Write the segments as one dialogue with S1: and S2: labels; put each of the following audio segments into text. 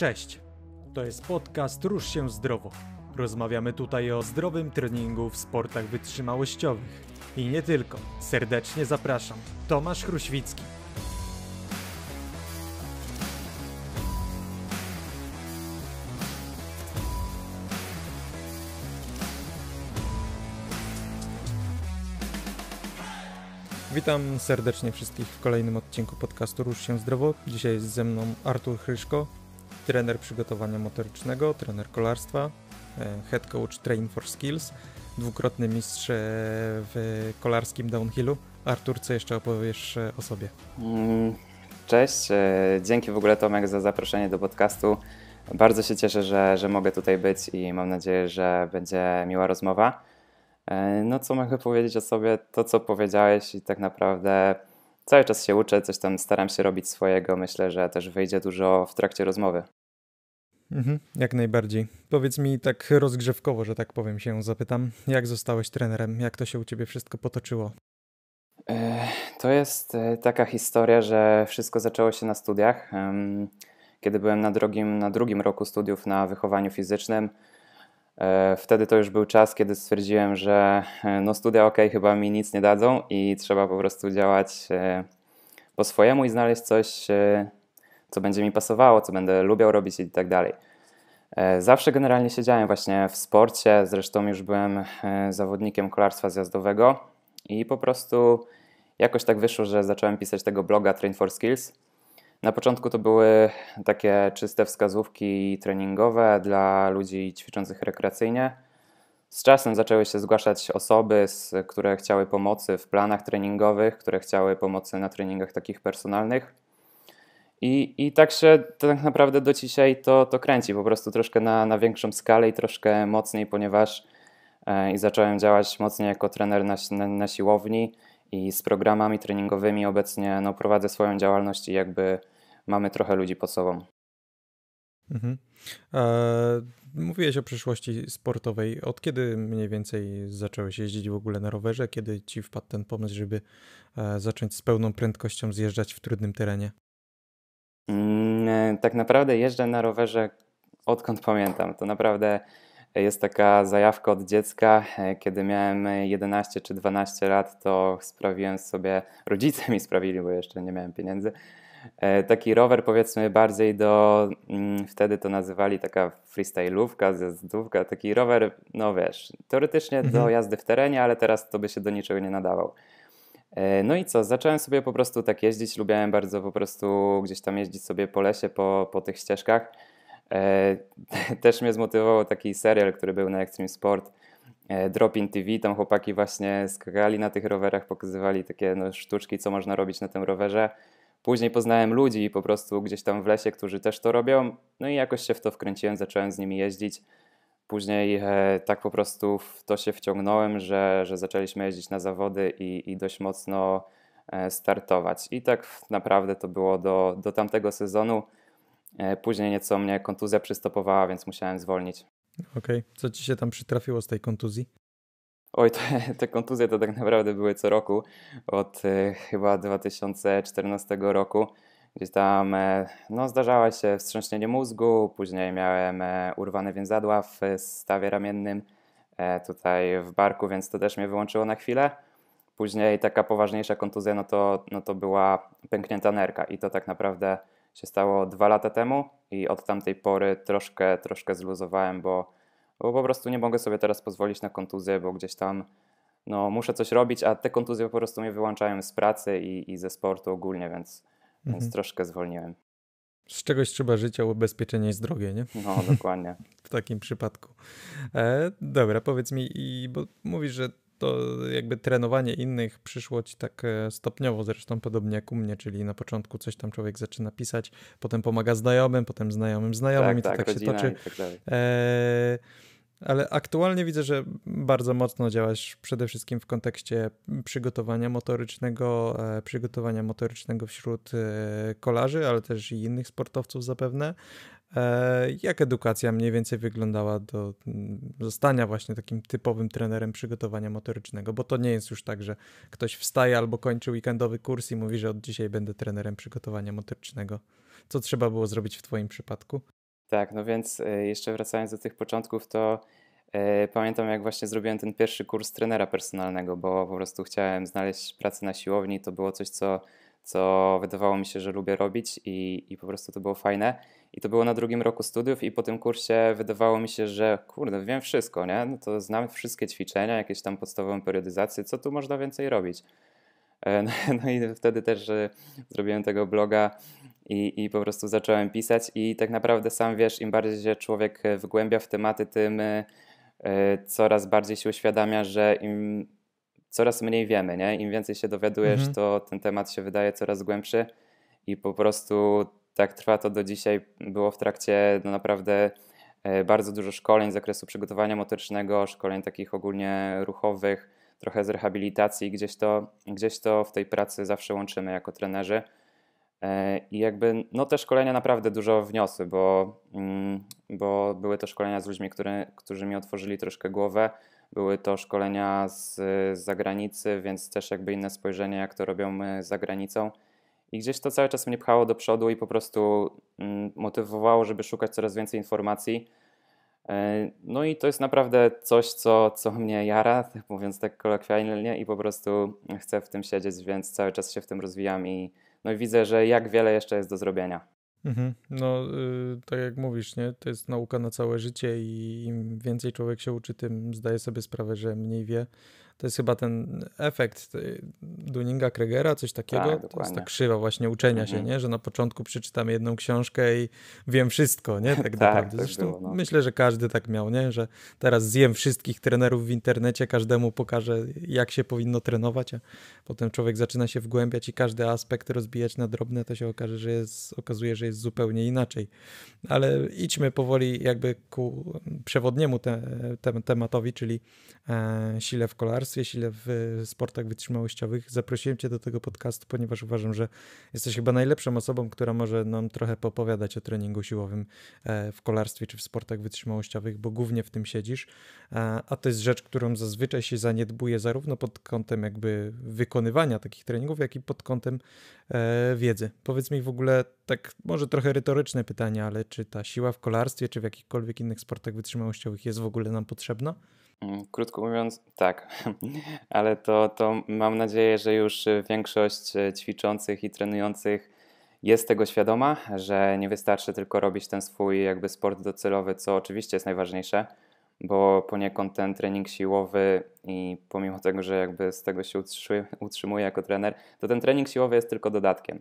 S1: Cześć. To jest podcast Rusz się zdrowo. Rozmawiamy tutaj o zdrowym treningu w sportach wytrzymałościowych i nie tylko. Serdecznie zapraszam. Tomasz Chruświcki. Witam serdecznie wszystkich w kolejnym odcinku podcastu Rusz się zdrowo. Dzisiaj jest ze mną Artur Chryszko trener przygotowania motorycznego, trener kolarstwa, e, head coach Train for Skills, dwukrotny mistrz e, w kolarskim downhillu. Artur, co jeszcze opowiesz e, o sobie?
S2: Mm, cześć, dzięki w ogóle Tomek za zaproszenie do podcastu. Bardzo się cieszę, że, że mogę tutaj być i mam nadzieję, że będzie miła rozmowa. No co mogę powiedzieć o sobie? To co powiedziałeś i tak naprawdę cały czas się uczę, coś tam staram się robić swojego. Myślę, że też wyjdzie dużo w trakcie rozmowy.
S1: Mhm, jak najbardziej. Powiedz mi tak rozgrzewkowo, że tak powiem, się zapytam. Jak zostałeś trenerem? Jak to się u ciebie wszystko potoczyło?
S2: E, to jest e, taka historia, że wszystko zaczęło się na studiach. Kiedy byłem na drugim, na drugim roku studiów na wychowaniu fizycznym, E, wtedy to już był czas, kiedy stwierdziłem, że e, no studia ok, chyba mi nic nie dadzą i trzeba po prostu działać e, po swojemu i znaleźć coś, co będzie mi pasowało, co będę lubiał robić i tak dalej. Zawsze generalnie siedziałem właśnie w sporcie, zresztą już byłem zawodnikiem kolarstwa zjazdowego i po prostu jakoś tak wyszło, że zacząłem pisać tego bloga Train for Skills na początku to były takie czyste wskazówki treningowe dla ludzi ćwiczących rekreacyjnie. Z czasem zaczęły się zgłaszać osoby, które chciały pomocy w planach treningowych, które chciały pomocy na treningach takich personalnych. I, i tak się tak naprawdę do dzisiaj to, to kręci, po prostu troszkę na, na większą skalę i troszkę mocniej, ponieważ e, i zacząłem działać mocniej jako trener na, na, na, siłowni i z programami treningowymi obecnie no, prowadzę swoją działalność i jakby mamy trochę ludzi pod sobą. Mhm.
S1: Eee, mówiłeś o przyszłości sportowej. Od kiedy mniej więcej zacząłeś jeździć w ogóle na rowerze? Kiedy ci wpadł ten pomysł, żeby e, zacząć z pełną prędkością zjeżdżać w trudnym terenie?
S2: Mm, e, tak naprawdę jeżdżę na rowerze odkąd pamiętam. To naprawdę jest taka zajawka od dziecka. E, kiedy miałem 11 czy 12 lat, to sprawiłem sobie, rodzice mi sprawili, bo jeszcze nie miałem pieniędzy, E, taki rower powiedzmy bardziej do, mm, wtedy to nazywali taka freestyle'ówka, zjazdówka, taki rower, no wiesz, teoretycznie do mhm. jazdy w terenie, ale teraz to by się do niczego nie nadawał. E, no i co, zacząłem sobie po prostu tak jeździć, lubiałem bardzo po prostu gdzieś tam jeździć sobie po lesie, po, po tych ścieżkach. E, też mnie zmotywował taki serial, który był na Extreme Sport, in TV, tam chłopaki właśnie skakali na tych rowerach, pokazywali takie no, sztuczki, co można robić na tym rowerze. Później poznałem ludzi po prostu gdzieś tam w lesie, którzy też to robią, no i jakoś się w to wkręciłem, zacząłem z nimi jeździć. Później e, tak po prostu w to się wciągnąłem, że, że zaczęliśmy jeździć na zawody i, i dość mocno e, startować. I tak naprawdę to było do, do tamtego sezonu. E, później nieco mnie kontuzja przystopowała, więc musiałem zwolnić.
S1: Okej, okay. co ci się tam przytrafiło z tej kontuzji?
S2: Oj, te, te, kontuzje to tak naprawdę były co roku, od y, chyba 2014 roku. Gdzieś tam y, no, zdarzała się wstrząśnienie mózgu, później miałem y, e, urwane więzadła w stawie ramiennym, tutaj w barku, więc to też mnie wyłączyło na chwilę. Później taka poważniejsza kontuzja, no to, no to była pęknięta nerka i to tak naprawdę się stało dwa lata temu i od tamtej pory troszkę, troszkę zluzowałem, bo bo po prostu nie mogę sobie teraz pozwolić na kontuzję, bo gdzieś tam no, muszę coś robić, a te kontuzje po prostu mnie wyłączają z pracy i, i ze sportu ogólnie, więc, mhm. więc troszkę zwolniłem. Z czegoś
S1: trzeba żyć, a ubezpieczenie jest drogie, nie? No, dokładnie. w takim przypadku. E, dobra, powiedz mi, i, bo mówisz, że to jakby trenowanie innych przyszło ci tak e, stopniowo, zresztą podobnie jak u mnie, czyli na początku coś tam człowiek zaczyna pisać, potem pomaga znajomym, potem znajomym znajomym tak, i to tak, tak się toczy. Tak dalej. E, ale aktualnie widzę, że bardzo mocno działasz przede wszystkim w kontekście przygotowania motorycznego, e, przygotowania motorycznego wśród e, kolarzy, ale też i innych sportowców zapewne. E, jak edukacja mniej więcej wyglądała do mm, zostania właśnie takim typowym trenerem przygotowania motorycznego? Bo to nie jest już tak, że ktoś wstaje albo kończy weekendowy kurs i mówi, że od dzisiaj będę trenerem przygotowania motorycznego. Co trzeba było zrobić w Twoim przypadku?
S2: Tak, no więc e, jeszcze wracając do tych początków, to e, pamiętam jak właśnie zrobiłem ten pierwszy kurs trenera personalnego, bo po prostu chciałem znaleźć pracę na siłowni, to było coś, co, co wydawało mi się, że lubię robić i, i po prostu to było fajne. I to było na drugim roku studiów i po tym kursie wydawało mi się, że kurde, wiem wszystko, nie? No to znam wszystkie ćwiczenia, jakieś tam podstawową periodyzację, co tu można więcej robić? No, no i wtedy też zrobiłem tego bloga i, i po prostu zacząłem pisać i tak naprawdę sam wiesz, im bardziej się człowiek e, wgłębia w tematy, tym e, e, coraz bardziej się uświadamia, że im coraz mniej wiemy, nie? Im więcej się dowiadujesz, mhm. to ten temat się wydaje coraz głębszy i po prostu tak trwa to do dzisiaj. Było w trakcie no naprawdę bardzo dużo szkoleń z zakresu przygotowania motorycznego, szkoleń takich ogólnie ruchowych, trochę z rehabilitacji. Gdzieś to, gdzieś to w tej pracy zawsze łączymy jako trenerzy. E, I jakby no te szkolenia naprawdę dużo wniosły, bo, mm, bo były to szkolenia z ludźmi, które którzy mi otworzyli troszkę głowę. Były to szkolenia z, z zagranicy, więc też jakby inne spojrzenie, jak to robią e, za granicą. I gdzieś to cały czas mnie pchało do przodu i po prostu mm, motywowało, żeby szukać coraz więcej informacji. E, no i to jest naprawdę coś, co, co mnie jara, tak mówiąc tak kolokwialnie, i po prostu chcę w tym siedzieć, więc cały czas się w tym rozwijam i, no i widzę, że jak wiele jeszcze jest do zrobienia.
S1: Mhm. No, y, tak jak mówisz, nie? to jest nauka na całe życie i im więcej człowiek się uczy, tym zdaje sobie sprawę, że mniej wie, to jest chyba ten efekt y, Duninga Kregera, coś takiego. Tak, to jest ta krzywa właśnie uczenia mhm. się, nie? że na początku przeczytam jedną książkę i wiem wszystko, nie? Tak, tak naprawdę. Tak Zresztą było, no. myślę, że każdy tak miał, nie? że teraz zjem wszystkich trenerów w internecie, każdemu pokażę, jak się powinno trenować, a potem człowiek zaczyna się wgłębiać i każdy aspekt rozbijać na drobne, to się okaże, że jest, okazuje, że jest zupełnie inaczej. Ale idźmy powoli jakby ku przewodniemu te, te tematowi, czyli e, sile w kolarstwie wykorzystujesz, w sportach wytrzymałościowych. Zaprosiłem cię do tego podcastu, ponieważ uważam, że jesteś chyba najlepszą osobą, która może nam trochę popowiadać o treningu siłowym e, w kolarstwie czy w sportach wytrzymałościowych, bo głównie w tym siedzisz. E, a to jest rzecz, którą zazwyczaj się zaniedbuje zarówno pod kątem jakby wykonywania takich treningów, jak i pod kątem e, wiedzy. Powiedz mi w ogóle, tak może trochę retoryczne pytanie, ale czy ta siła w kolarstwie, czy w jakichkolwiek innych sportach wytrzymałościowych jest w ogóle nam potrzebna?
S2: Mm, krótko mówiąc, tak, ale to, to mam nadzieję, że już e, większość e, ćwiczących i trenujących jest tego świadoma, że nie wystarczy tylko robić ten swój jakby sport docelowy, co oczywiście jest najważniejsze, bo poniekąd ten trening siłowy i pomimo tego, że jakby z tego się utrzymuję jako trener, to ten trening siłowy jest tylko dodatkiem.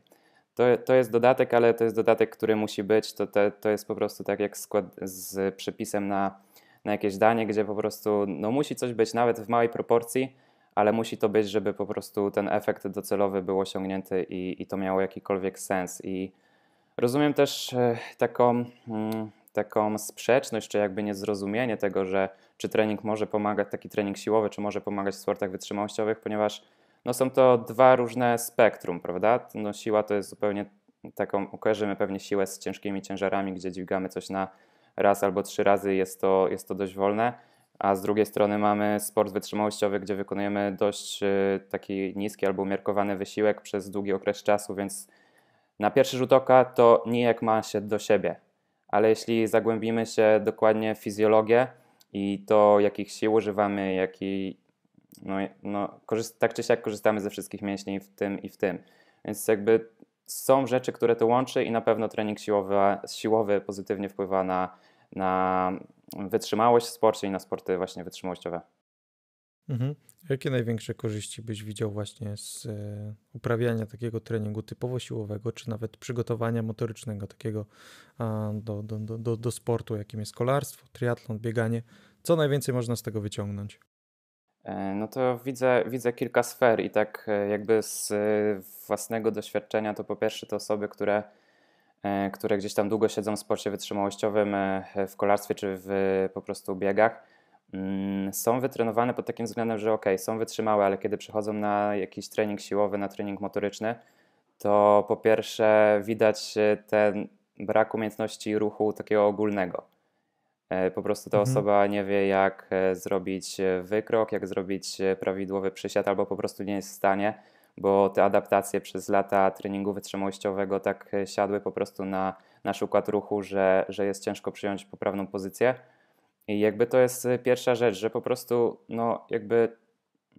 S2: To, to jest dodatek, ale to jest dodatek, który musi być. To, to, to jest po prostu tak jak skład z przepisem na na jakieś danie, gdzie po prostu no, musi coś być nawet w małej proporcji, ale musi to być, żeby po prostu ten efekt docelowy był osiągnięty i, i to miało jakikolwiek sens. I rozumiem też e, taką, mm, taką sprzeczność, czy jakby niezrozumienie tego, że czy trening może pomagać, taki trening siłowy, czy może pomagać w sportach wytrzymałościowych, ponieważ no, są to dwa różne spektrum, prawda? No, siła to jest zupełnie taką, kojarzymy pewnie siłę z ciężkimi ciężarami, gdzie dźwigamy coś na raz albo trzy razy jest to, jest to dość wolne, a z drugiej strony mamy sport wytrzymałościowy, gdzie wykonujemy dość y, taki niski albo umiarkowany wysiłek przez długi okres czasu, więc na pierwszy rzut oka to nijak ma się do siebie, ale jeśli zagłębimy się dokładnie w fizjologię i to, jakich sił używamy, jaki, no, no, tak czy siak korzystamy ze wszystkich mięśni w tym i w tym. Więc jakby są rzeczy, które to łączy i na pewno trening siłowy, siłowy pozytywnie wpływa na, na wytrzymałość w sporcie i na sporty właśnie wytrzymałościowe.
S1: Mhm. Jakie największe korzyści byś widział właśnie z e, uprawiania takiego treningu typowo siłowego, czy nawet przygotowania motorycznego takiego do, do, do, do sportu, jakim jest kolarstwo, triatlon, bieganie? Co najwięcej można z tego
S2: wyciągnąć? E, no to widzę, widzę kilka sfer i tak e, jakby z e, własnego doświadczenia to po pierwsze te osoby, które, które gdzieś tam długo siedzą w sporcie wytrzymałościowym, w kolarstwie czy w po prostu biegach, mm, są wytrenowane pod takim względem, że ok, są wytrzymałe, ale kiedy przychodzą na jakiś trening siłowy, na trening motoryczny, to po pierwsze widać ten brak umiejętności ruchu takiego ogólnego E, po prostu ta mhm. osoba nie wie, jak e, zrobić e, wykrok, jak zrobić prawidłowy przysiad, albo po prostu nie jest w stanie, bo te adaptacje przez lata treningu wytrzymałościowego tak siadły po prostu na nasz układ ruchu, że, że jest ciężko przyjąć poprawną pozycję. I jakby to jest pierwsza rzecz, że po prostu, no jakby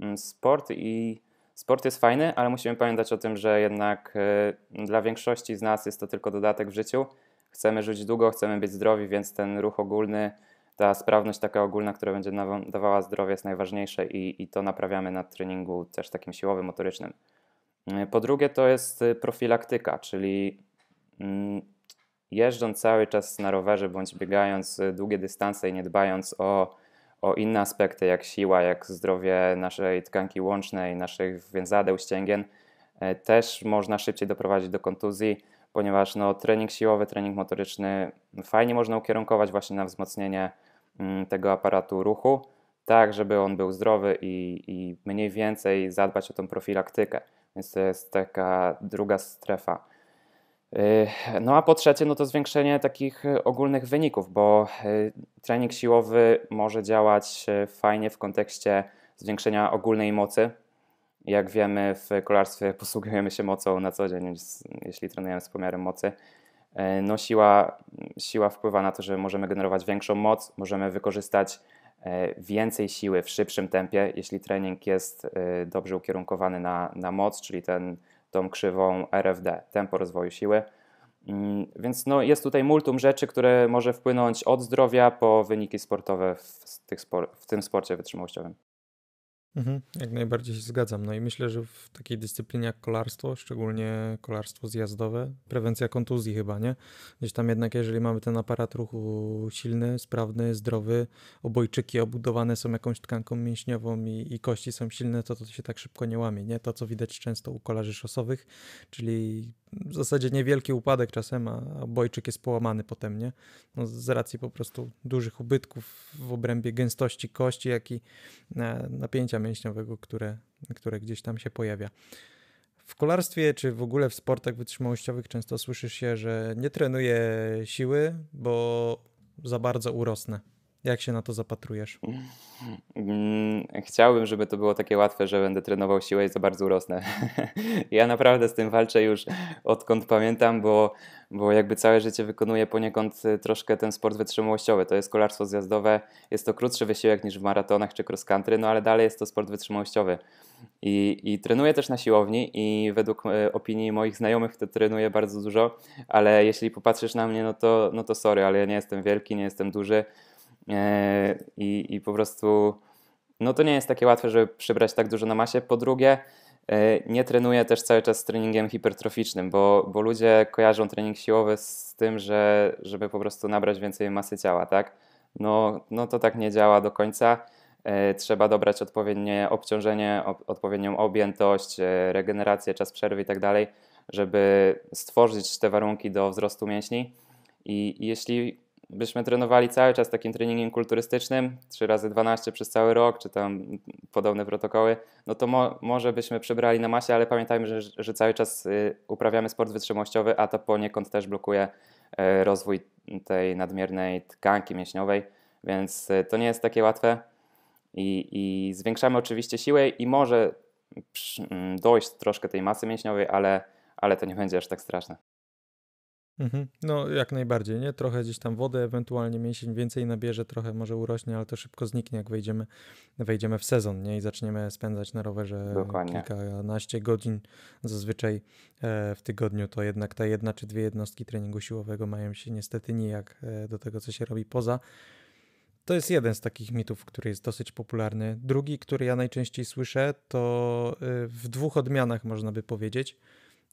S2: mm, sport i sport jest fajny, ale musimy pamiętać o tym, że jednak dla większości z nas jest to tylko dodatek w życiu chcemy żyć długo, chcemy być zdrowi, więc ten ruch ogólny, ta sprawność taka ogólna, która będzie dawała zdrowie, jest najważniejsze i, i to naprawiamy na treningu też takim siłowym, motorycznym. Y, po drugie, to jest y, profilaktyka, czyli mm, jeżdżąc cały czas na rowerze bądź biegając y, długie dystanse i nie dbając o, o inne aspekty, jak siła, jak zdrowie naszej tkanki łącznej, naszych więzadeł, ścięgien, też można szybciej doprowadzić do kontuzji ponieważ no, trening siłowy, trening motoryczny fajnie można ukierunkować właśnie na wzmocnienie mm, tego aparatu ruchu, tak żeby on był zdrowy i, i mniej więcej zadbać o tą profilaktykę. Więc to jest taka druga strefa. Y, no a po trzecie, no to zwiększenie takich ogólnych wyników, bo y, trening siłowy może działać y, fajnie w kontekście zwiększenia ogólnej mocy jak wiemy, w kolarstwie posługujemy się mocą na co dzień, jeśli trenujemy z pomiarem mocy. E, no siła, siła wpływa na to, że możemy generować większą moc, możemy wykorzystać e, więcej siły w szybszym tempie, jeśli trening jest e, dobrze ukierunkowany na, na moc, czyli ten, tą krzywą RFD, tempo rozwoju siły. Mm, więc no, jest tutaj multum rzeczy, które może wpłynąć od zdrowia po wyniki sportowe w, tych spor w tym sporcie wytrzymałościowym.
S1: Mhm, jak najbardziej się zgadzam. No i myślę, że w takiej dyscyplinie jak kolarstwo, szczególnie kolarstwo zjazdowe, prewencja kontuzji chyba, nie? Gdzieś tam jednak, jeżeli mamy ten aparat ruchu silny, sprawny, zdrowy, obojczyki obudowane są jakąś tkanką mięśniową i, i kości są silne, to to się tak szybko nie łamie, nie? To, co widać często u kolarzy szosowych, czyli w zasadzie niewielki upadek czasem, a bojczyk jest połamany potem, nie? No, z racji po prostu dużych ubytków w obrębie gęstości kości, jak i e, napięcia mięśniowego, które, które gdzieś tam się pojawia. W kolarstwie czy w ogóle w sportach wytrzymałościowych często słyszysz się, że nie trenuję siły, bo za bardzo urosnę. Jak się na to zapatrujesz?
S2: Mm, chciałbym, żeby to było takie łatwe, że będę trenował siłę i za bardzo urosnę. ja naprawdę z tym walczę już odkąd pamiętam, bo, bo jakby całe życie wykonuję poniekąd y, troszkę ten sport wytrzymałościowy. To jest kolarstwo zjazdowe, jest to krótszy wysiłek niż w maratonach czy cross country, no ale dalej jest to sport wytrzymałościowy. I, I trenuję też na siłowni i według y, opinii moich znajomych to trenuję bardzo dużo, ale jeśli popatrzysz na mnie, no to, no to sorry, ale ja nie jestem wielki, nie jestem duży. E, i, i po prostu no to nie jest takie łatwe, żeby przybrać tak dużo na masie. Po drugie, e, nie trenuję też cały czas z treningiem hipertroficznym, bo, bo ludzie kojarzą trening siłowy z tym, że żeby po prostu nabrać więcej masy ciała, tak? No, no to tak nie działa do końca. E, trzeba dobrać odpowiednie obciążenie, odpowiednią objętość, regenerację, czas przerwy i tak dalej, żeby stworzyć te warunki do wzrostu mięśni. I jeśli byśmy trenowali cały czas takim treningiem kulturystycznym, 3 razy 12 przez cały rok, czy tam podobne protokoły, no to mo może byśmy przebrali na masie, ale pamiętajmy, że, że cały czas y, uprawiamy sport wytrzymałościowy, a to poniekąd też blokuje y, rozwój tej nadmiernej tkanki mięśniowej, więc y, to nie jest takie łatwe. I, I, zwiększamy oczywiście siłę i może mm, dojść troszkę tej masy mięśniowej, ale, ale to nie będzie aż tak straszne.
S1: Mhm. No, jak najbardziej, nie? Trochę gdzieś tam wody, ewentualnie mięsień więcej nabierze, trochę może urośnie, ale to szybko zniknie, jak wejdziemy, wejdziemy w sezon, nie? I zaczniemy spędzać na rowerze e, Dokładnie. kilkanaście godzin zazwyczaj e, w tygodniu, to jednak ta jedna czy dwie jednostki treningu siłowego mają się niestety nijak e, do tego, co się robi poza. To jest jeden z takich mitów, który jest dosyć popularny. Drugi, który ja najczęściej słyszę, to w dwóch odmianach można by powiedzieć.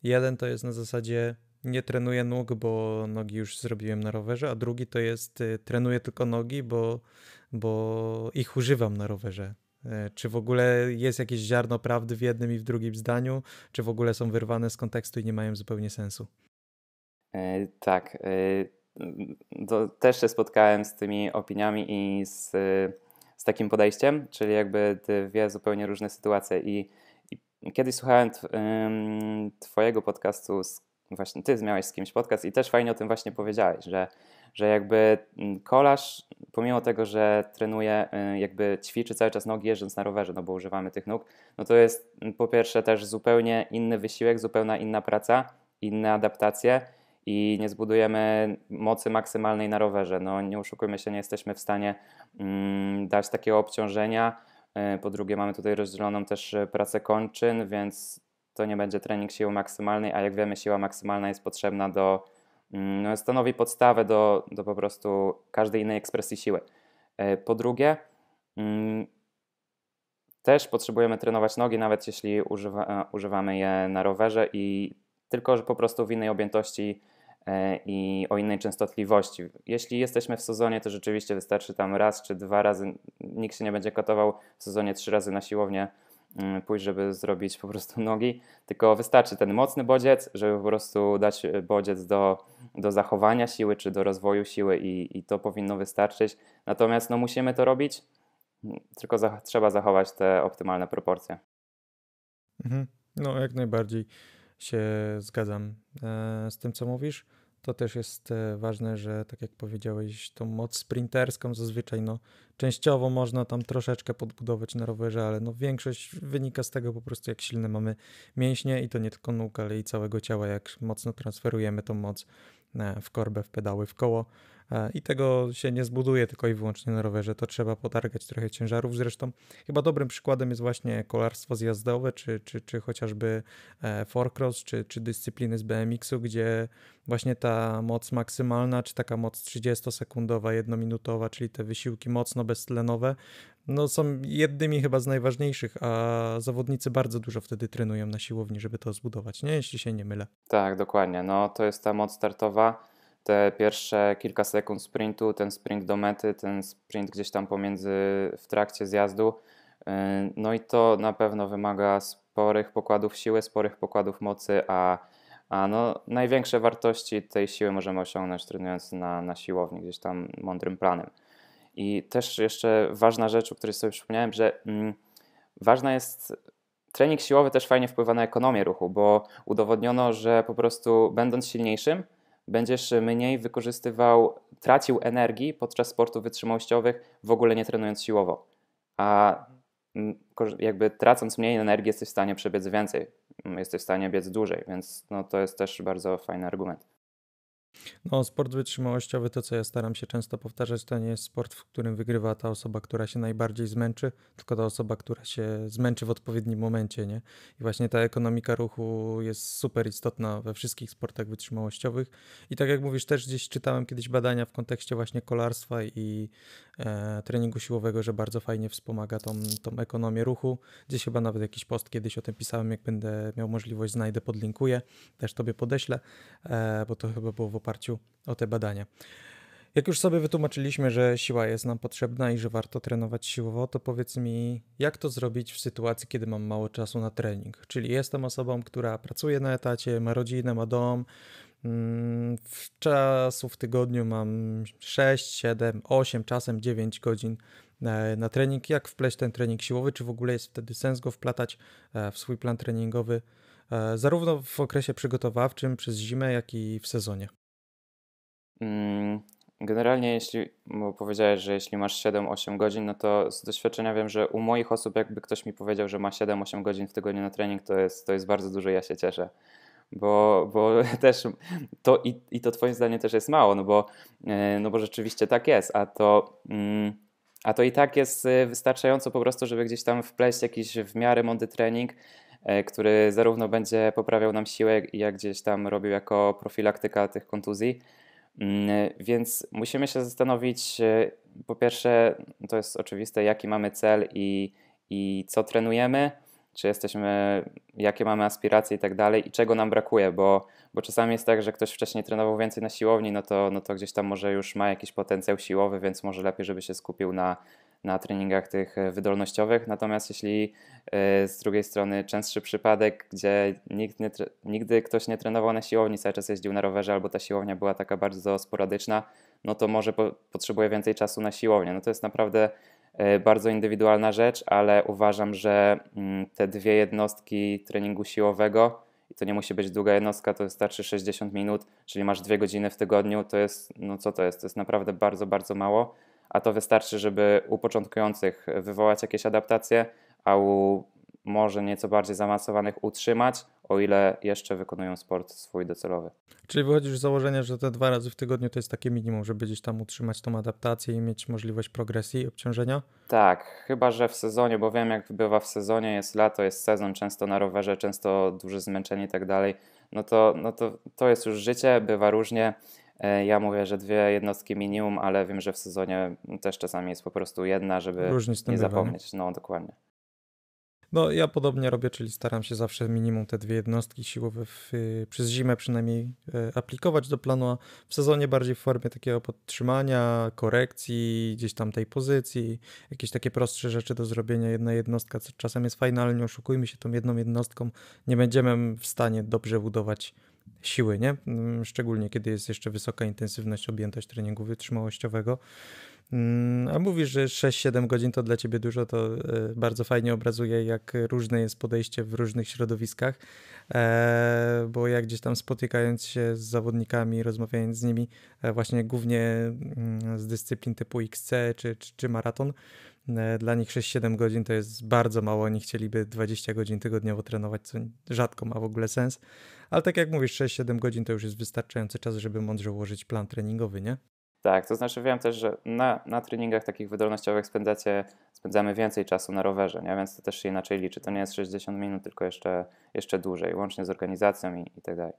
S1: Jeden to jest na zasadzie nie trenuję nóg, bo nogi już zrobiłem na rowerze, a drugi to jest y, trenuję tylko nogi, bo, bo ich używam na rowerze. E, czy w ogóle jest jakieś ziarno prawdy w jednym i w drugim zdaniu, czy w ogóle są wyrwane z kontekstu i nie mają zupełnie sensu?
S2: E, tak. E, też się spotkałem z tymi opiniami i z, e, z takim podejściem, czyli jakby dwie zupełnie różne sytuacje. I, i kiedyś słuchałem y, Twojego podcastu z właśnie ty miałeś z kimś podcast i też fajnie o tym właśnie powiedziałeś, że, że jakby mm, kolarz, pomimo tego, że trenuje, y, jakby ćwiczy cały czas nogi jeżdżąc na rowerze, no bo używamy tych nóg, no to jest mm, po pierwsze też zupełnie inny wysiłek, zupełna inna praca, inne adaptacje i nie zbudujemy mocy maksymalnej na rowerze. No nie oszukujmy się, nie jesteśmy w stanie mm, dać takiego obciążenia, y, po drugie, mamy tutaj rozdzieloną też y, pracę kończyn, więc to nie będzie trening siły maksymalnej, a jak wiemy, siła maksymalna jest potrzebna do, mm, no, stanowi podstawę do, do po prostu każdej innej ekspresji siły. E, po drugie, mm, też potrzebujemy trenować nogi, nawet jeśli używa, używamy je na rowerze i tylko, że po prostu w innej objętości e, i o innej częstotliwości. Jeśli jesteśmy w sezonie, to rzeczywiście wystarczy tam raz czy dwa razy. Nikt się nie będzie katował w sezonie trzy razy na siłownię Mm, pójść, żeby zrobić po prostu nogi, tylko wystarczy ten mocny bodziec, żeby po prostu dać e, bodziec do, do zachowania siły czy do rozwoju siły i, i to powinno wystarczyć. Natomiast no, musimy to robić, mm, tylko za, trzeba zachować te optymalne proporcje. Mhm.
S1: No, jak najbardziej się zgadzam e, z tym, co mówisz to też jest e, ważne, że tak jak powiedziałeś, tą moc sprinterską zazwyczaj no, częściowo można tam troszeczkę podbudować na rowerze, ale no, większość wynika z tego po prostu, jak silne mamy mięśnie i to nie tylko nóg, ale i całego ciała, jak mocno transferujemy tą moc e, w korbę, w pedały, w koło. E, I tego się nie zbuduje tylko i wyłącznie na rowerze, to trzeba potargać trochę ciężarów. Zresztą chyba dobrym przykładem jest właśnie kolarstwo zjazdowe, czy, czy, czy chociażby e, forecross, czy, czy dyscypliny z BMX-u, gdzie właśnie ta moc maksymalna, czy taka moc 30-sekundowa, jednominutowa, czyli te wysiłki mocno beztlenowe, no są jednymi chyba z najważniejszych, a zawodnicy bardzo dużo wtedy trenują na siłowni, żeby to zbudować, nie? Jeśli się nie mylę.
S2: Tak, dokładnie. No to jest ta moc startowa te pierwsze kilka sekund sprintu, ten sprint do mety, ten sprint gdzieś tam pomiędzy w trakcie zjazdu. Y, no i to na pewno wymaga sporych pokładów siły, sporych pokładów mocy, a, a no, największe wartości tej siły możemy osiągnąć trenując na, na siłowni, gdzieś tam mądrym planem. I też jeszcze ważna rzecz, o której sobie przypomniałem, że mm, ważna jest trening siłowy też fajnie wpływa na ekonomię ruchu, bo udowodniono, że po prostu będąc silniejszym, będziesz mniej wykorzystywał, tracił energii podczas sportów wytrzymałościowych, w ogóle nie trenując siłowo. A mm, jakby tracąc mniej energii, jesteś w stanie przebiec więcej, jesteś w stanie biec dłużej, więc no, to jest też bardzo fajny argument.
S1: No, sport wytrzymałościowy, to co ja staram się często powtarzać, to nie jest sport, w którym wygrywa ta osoba, która się najbardziej zmęczy, tylko ta osoba, która się zmęczy w odpowiednim momencie, nie? I właśnie ta ekonomika ruchu jest super istotna we wszystkich sportach wytrzymałościowych. I tak jak mówisz, też gdzieś czytałem kiedyś badania w kontekście właśnie kolarstwa i e, treningu siłowego, że bardzo fajnie wspomaga tą, tą ekonomię ruchu. Gdzieś chyba nawet jakiś post kiedyś o tym pisałem, jak będę miał możliwość, znajdę, podlinkuję, też tobie podeślę, e, bo to chyba było w oparciu o te badania. Jak już sobie wytłumaczyliśmy, że siła jest nam potrzebna i że warto trenować siłowo, to powiedz mi, jak to zrobić w sytuacji, kiedy mam mało czasu na trening? Czyli jestem osobą, która pracuje na etacie, ma rodzinę, ma dom. Mm, w czasu w tygodniu mam 6, 7, 8, czasem 9 godzin na, e, na trening. Jak wpleść ten trening siłowy? Czy w ogóle jest wtedy sens go wplatać e, w swój plan treningowy, e, zarówno w okresie przygotowawczym przez zimę, jak i w sezonie?
S2: Mm, generalnie, jeśli powiedziałeś, że jeśli masz 7-8 godzin, no to z doświadczenia wiem, że u moich osób, jakby ktoś mi powiedział, że ma 7-8 godzin w tygodniu na trening, to jest, to jest bardzo dużo, ja się cieszę. Bo, bo też to i, i to Twoim zdaniem też jest mało, no bo, e, no bo rzeczywiście tak jest, a to. Mm, a to i tak jest e, wystarczająco po prostu, żeby gdzieś tam wpleść jakiś w miarę mądry trening, e, który zarówno będzie poprawiał nam siłę, jak gdzieś tam robił jako profilaktyka tych kontuzji, Mm, więc musimy się zastanowić, e, po pierwsze, to jest oczywiste, jaki mamy cel i, i co trenujemy, czy jesteśmy, jakie mamy aspiracje i tak dalej, i czego nam brakuje, bo, bo czasami jest tak, że ktoś wcześniej trenował więcej na siłowni, no to, no to gdzieś tam może już ma jakiś potencjał siłowy, więc może lepiej, żeby się skupił na, na treningach tych e, wydolnościowych. Natomiast jeśli e, z drugiej strony częstszy przypadek, gdzie nikt nie, nigdy ktoś nie trenował na siłowni, cały czas jeździł na rowerze albo ta siłownia była taka bardzo sporadyczna, no to może po, potrzebuje więcej czasu na siłownię. No to jest naprawdę e, bardzo indywidualna rzecz, ale uważam, że mm, te dwie jednostki treningu siłowego i to nie musi być długa jednostka, to wystarczy 60 minut, czyli masz dwie godziny w tygodniu, to jest, no co to jest, to jest naprawdę bardzo, bardzo mało a to wystarczy, żeby u początkujących wywołać jakieś adaptacje, a u może nieco bardziej zaawansowanych utrzymać, o ile jeszcze wykonują sport swój docelowy.
S1: Czyli wychodzisz z założenia, że te dwa razy w tygodniu to jest takie minimum, żeby gdzieś tam utrzymać tą adaptację i mieć możliwość progresji i obciążenia?
S2: Tak, chyba że w sezonie, bo wiem jak bywa w sezonie, jest lato, jest sezon, często na rowerze, często duże zmęczenie i tak dalej, no to, no to, to jest już życie, bywa różnie. E, ja mówię, że dwie jednostki minimum, ale wiem, że w sezonie też czasami jest po prostu jedna, żeby nie zapomnieć. No dokładnie.
S1: No ja podobnie robię, czyli staram się zawsze minimum te dwie jednostki siłowe w, y, przez zimę przynajmniej e, aplikować do planu, a w sezonie bardziej w formie takiego podtrzymania, korekcji, gdzieś tam tej pozycji, jakieś takie prostsze rzeczy do zrobienia. Jedna jednostka co czasem jest fajna, ale nie oszukujmy się tą jedną jednostką, nie będziemy w stanie dobrze budować siły, nie? Mm, szczególnie kiedy jest jeszcze wysoka intensywność, objętość treningu wytrzymałościowego. Mm, a mówisz, że 6-7 godzin to dla ciebie dużo, to e, bardzo fajnie obrazuje, jak różne jest podejście w różnych środowiskach, e, bo jak gdzieś tam spotykając się z zawodnikami, rozmawiając z nimi, e, właśnie głównie mm, z dyscyplin typu XC czy, czy, czy maraton, dla nich 6-7 godzin to jest bardzo mało, oni chcieliby 20 godzin tygodniowo trenować, co rzadko ma w ogóle sens ale tak jak mówisz, 6-7 godzin to już jest wystarczający czas, żeby mądrze ułożyć plan treningowy, nie?
S2: Tak, to znaczy wiem też, że na, na treningach takich wydolnościowych spędzacie, spędzamy więcej czasu na rowerze, nie? więc to też się inaczej liczy. To nie jest 60 minut, tylko jeszcze, jeszcze dłużej, łącznie z organizacją i, i tak dalej.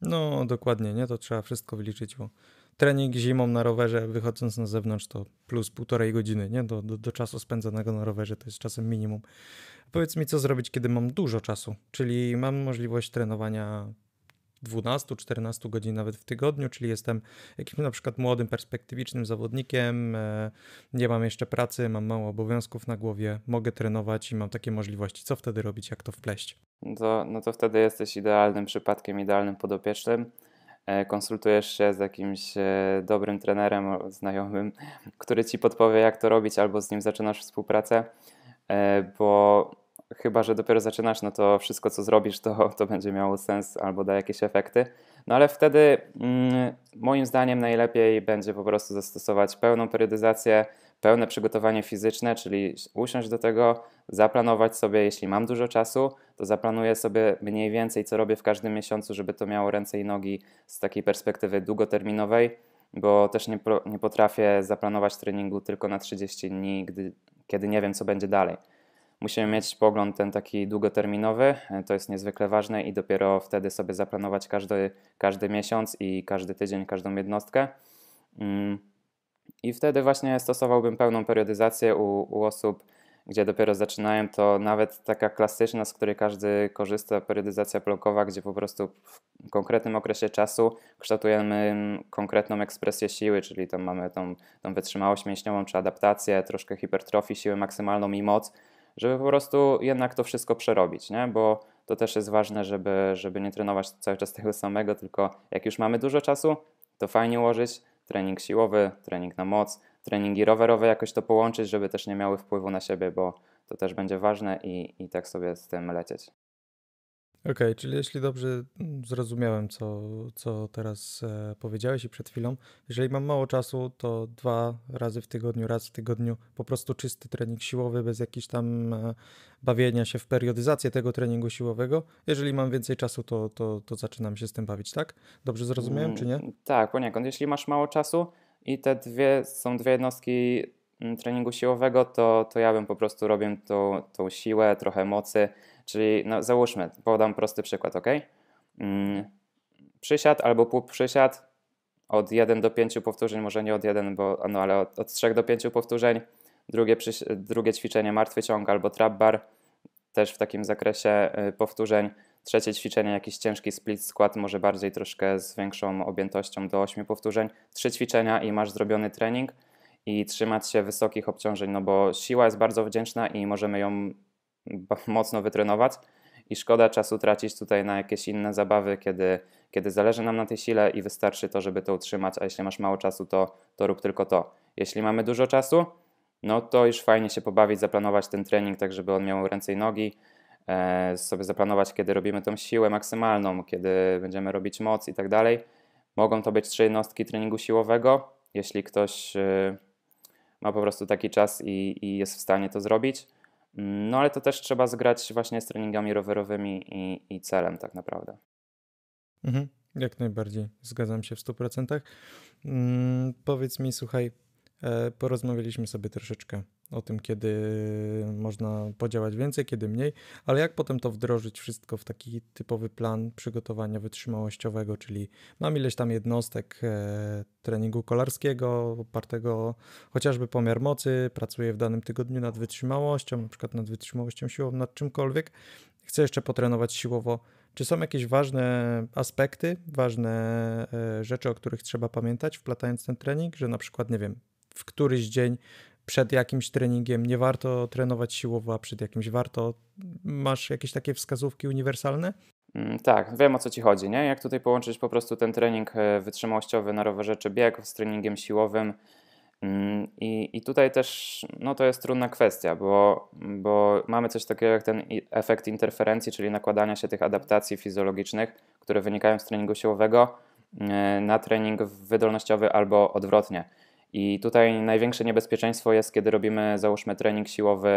S1: No, dokładnie, nie? To trzeba wszystko wyliczyć, bo trening zimą na rowerze, wychodząc na zewnątrz, to plus półtorej godziny, nie? Do, do, do czasu spędzonego na rowerze to jest czasem minimum. Powiedz mi, co zrobić, kiedy mam dużo czasu, czyli mam możliwość trenowania 12-14 godzin nawet w tygodniu, czyli jestem jakimś na przykład młodym, perspektywicznym zawodnikiem, e, nie mam jeszcze pracy, mam mało obowiązków na głowie, mogę trenować i mam takie możliwości. Co wtedy robić, jak to wpleść?
S2: No to, no to wtedy jesteś idealnym przypadkiem, idealnym podopiecznym. E, konsultujesz się z jakimś e, dobrym trenerem, znajomym, który ci podpowie, jak to robić, albo z nim zaczynasz współpracę, e, bo chyba, że dopiero zaczynasz, no to wszystko, co zrobisz, to, to będzie miało sens albo da jakieś efekty. No ale wtedy, mm, moim zdaniem, najlepiej będzie po prostu zastosować pełną periodyzację pełne przygotowanie fizyczne, czyli usiąść do tego, zaplanować sobie, jeśli mam dużo czasu, to zaplanuję sobie mniej więcej, co robię w każdym miesiącu, żeby to miało ręce i nogi z takiej perspektywy długoterminowej, bo też nie, nie potrafię zaplanować treningu tylko na 30 dni, gdy, kiedy nie wiem, co będzie dalej. Musimy mieć pogląd ten taki długoterminowy, e, to jest niezwykle ważne i dopiero wtedy sobie zaplanować każdy, każdy miesiąc i każdy tydzień, każdą jednostkę. Mm i wtedy właśnie stosowałbym pełną periodyzację u, u osób, gdzie dopiero zaczynają, to nawet taka klasyczna, z której każdy korzysta, periodyzacja blokowa, gdzie po prostu w konkretnym okresie czasu kształtujemy konkretną ekspresję siły, czyli tam mamy tą, tą wytrzymałość mięśniową czy adaptację, troszkę hipertrofii, siły maksymalną i moc, żeby po prostu jednak to wszystko przerobić, nie? bo to też jest ważne, żeby, żeby nie trenować cały czas tego samego, tylko jak już mamy dużo czasu, to fajnie ułożyć trening siłowy, trening na moc, treningi rowerowe jakoś to połączyć, żeby też nie miały wpływu na siebie, bo to też będzie ważne i, i tak sobie z tym lecieć.
S1: Okej, okay, czyli jeśli dobrze mm, zrozumiałem, co, co teraz e, powiedziałeś i przed chwilą, jeżeli mam mało czasu, to dwa razy w tygodniu, raz w tygodniu po prostu czysty trening siłowy, bez jakichś tam e, bawienia się w periodyzację tego treningu siłowego. Jeżeli mam więcej czasu, to, to, to zaczynam się z tym bawić, tak? Dobrze zrozumiałem, mm, czy nie? Mm,
S2: tak, poniekąd. Jeśli masz mało czasu i te dwie są dwie jednostki Mm, treningu siłowego, to, to ja bym po prostu robił tą, tą siłę, trochę mocy, czyli no, załóżmy, podam prosty przykład, ok? Mm, przysiad albo półprzysiad od 1 do 5 powtórzeń, może nie od 1, bo, no, ale od, od 3 do 5 powtórzeń, drugie, drugie ćwiczenie martwy ciąg albo trap bar, też w takim zakresie y, powtórzeń, trzecie ćwiczenie jakiś ciężki split skład, może bardziej troszkę z większą objętością do 8 powtórzeń, trzy ćwiczenia i masz zrobiony trening – i trzymać się wysokich obciążeń, no bo siła jest bardzo wdzięczna i możemy ją mocno wytrenować i szkoda czasu tracić tutaj na jakieś inne zabawy, kiedy, kiedy zależy nam na tej sile i wystarczy to, żeby to utrzymać, a jeśli masz mało czasu, to, to rób tylko to. Jeśli mamy dużo czasu, no to już fajnie się pobawić, zaplanować ten trening tak, żeby on miał ręce i nogi, e, sobie zaplanować, kiedy robimy tą siłę maksymalną, kiedy będziemy robić moc i tak dalej. Mogą to być trzy jednostki treningu siłowego, jeśli ktoś... E, ma po prostu taki czas i, i jest w stanie to zrobić. Mm, no ale to też trzeba zgrać właśnie z treningami rowerowymi i, i celem tak naprawdę.
S1: Mhm, jak najbardziej, zgadzam się w 100%. Mm, powiedz mi, słuchaj, e, porozmawialiśmy sobie troszeczkę o tym, kiedy można podziałać więcej, kiedy mniej, ale jak potem to wdrożyć wszystko w taki typowy plan przygotowania wytrzymałościowego, czyli mam ileś tam jednostek e, treningu kolarskiego, opartego chociażby pomiar mocy, pracuję w danym tygodniu nad wytrzymałością, na przykład nad wytrzymałością siłą, nad czymkolwiek, chcę jeszcze potrenować siłowo. Czy są jakieś ważne aspekty, ważne e, rzeczy, o których trzeba pamiętać, wplatając ten trening, że na przykład, nie wiem, w któryś dzień przed jakimś treningiem nie warto trenować siłowo, a przed jakimś warto. Masz jakieś takie wskazówki uniwersalne?
S2: Mm, tak, wiem o co ci chodzi, nie? Jak tutaj połączyć po prostu ten trening e, wytrzymałościowy na rowerze czy bieg z treningiem siłowym? Mm, I, I tutaj też no, to jest trudna kwestia, bo, bo mamy coś takiego jak ten efekt interferencji, czyli nakładania się tych adaptacji fizjologicznych, które wynikają z treningu siłowego e, na trening wydolnościowy albo odwrotnie. I tutaj największe niebezpieczeństwo jest, kiedy robimy, załóżmy, trening siłowy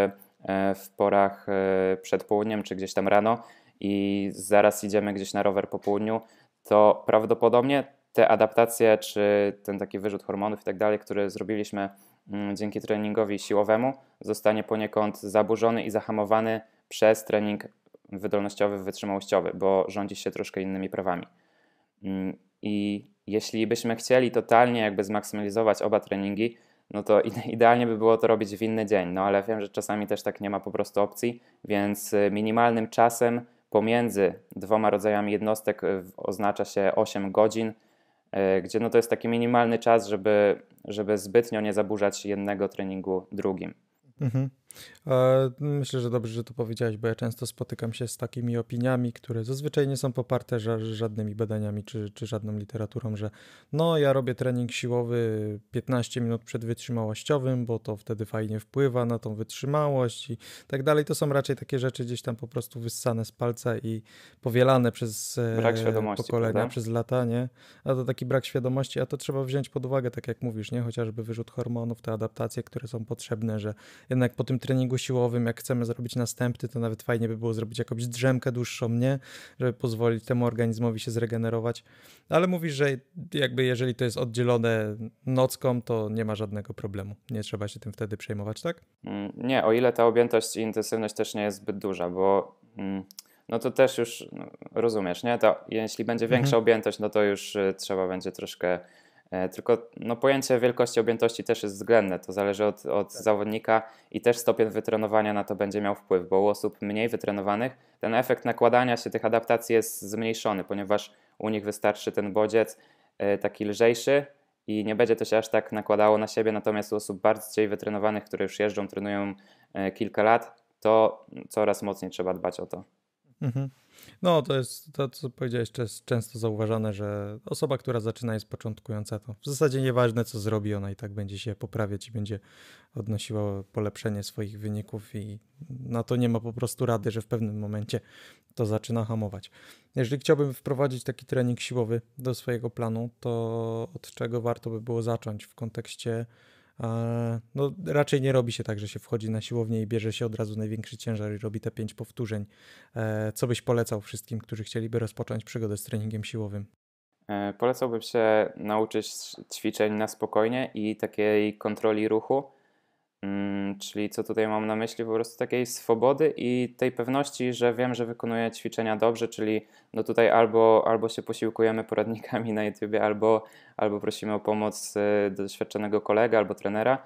S2: e, w porach e, przed południem czy gdzieś tam rano i zaraz idziemy gdzieś na rower po południu, to prawdopodobnie te adaptacje czy ten taki wyrzut hormonów i tak dalej, który zrobiliśmy mm, dzięki treningowi siłowemu, zostanie poniekąd zaburzony i zahamowany przez trening wydolnościowy, wytrzymałościowy, bo rządzi się troszkę innymi prawami. Mm, I jeśli byśmy chcieli totalnie jakby zmaksymalizować oba treningi, no to idealnie by było to robić w inny dzień, no ale wiem, że czasami też tak nie ma po prostu opcji, więc y, minimalnym czasem pomiędzy dwoma rodzajami jednostek y, oznacza się 8 godzin, y, gdzie no to jest taki minimalny czas, żeby, żeby zbytnio nie zaburzać jednego treningu drugim.
S1: Mhm. Mm, myślę, że dobrze, że to powiedziałeś, bo ja często spotykam się z takimi opiniami, które zazwyczaj nie są poparte żadnymi badaniami czy, czy żadną literaturą, że no, ja robię trening siłowy 15 minut przed wytrzymałościowym, bo to wtedy fajnie wpływa na tą wytrzymałość i tak dalej. To są raczej takie rzeczy gdzieś tam po prostu wyssane z palca i powielane przez e, pokolenia, prawda? przez lata, nie? A to taki brak świadomości, a to trzeba wziąć pod uwagę, tak jak mówisz, nie? Chociażby wyrzut hormonów, te adaptacje, które są potrzebne, że jednak po tym treningu siłowym, jak chcemy zrobić następny, to nawet fajnie by było zrobić jakąś drzemkę dłuższą, nie? Żeby pozwolić temu organizmowi się zregenerować. Ale mówisz, że jakby jeżeli to jest oddzielone nocką, to nie ma żadnego problemu. Nie trzeba się tym wtedy przejmować, tak?
S2: Mm, nie, o ile ta objętość i intensywność też nie jest zbyt duża, bo mm, no to też już no, rozumiesz, nie? To jeśli będzie większa mhm. objętość, no to już y, trzeba będzie troszkę E, tylko no, pojęcie wielkości objętości też jest względne, to zależy od, od tak. zawodnika i też stopień wytrenowania na to będzie miał wpływ, bo u osób mniej wytrenowanych ten efekt nakładania się tych adaptacji jest zmniejszony, ponieważ u nich wystarczy ten bodziec e, taki lżejszy i nie będzie to się aż tak nakładało na siebie, natomiast u osób bardziej wytrenowanych, które już jeżdżą, trenują e, kilka lat, to coraz mocniej trzeba dbać o to.
S1: Mhm. No, to jest to, co powiedziałeś, to jest często zauważane, że osoba, która zaczyna jest początkująca, to w zasadzie nieważne, co zrobi, ona i tak będzie się poprawiać i będzie odnosiła polepszenie swoich wyników i na to nie ma po prostu rady, że w pewnym momencie to zaczyna hamować. Jeżeli chciałbym wprowadzić taki trening siłowy do swojego planu, to od czego warto by było zacząć w kontekście no, raczej nie robi się tak, że się wchodzi na siłownię i bierze się od razu największy ciężar i robi te pięć powtórzeń. E, co byś polecał wszystkim, którzy chcieliby rozpocząć przygodę z treningiem siłowym?
S2: E, polecałbym się nauczyć ćwiczeń na spokojnie i takiej kontroli ruchu Mm, czyli co tutaj mam na myśli? Po prostu takiej swobody i tej pewności, że wiem, że wykonuję ćwiczenia dobrze, czyli no tutaj albo, albo się posiłkujemy poradnikami na YouTubie, albo, albo prosimy o pomoc e, doświadczonego kolega albo trenera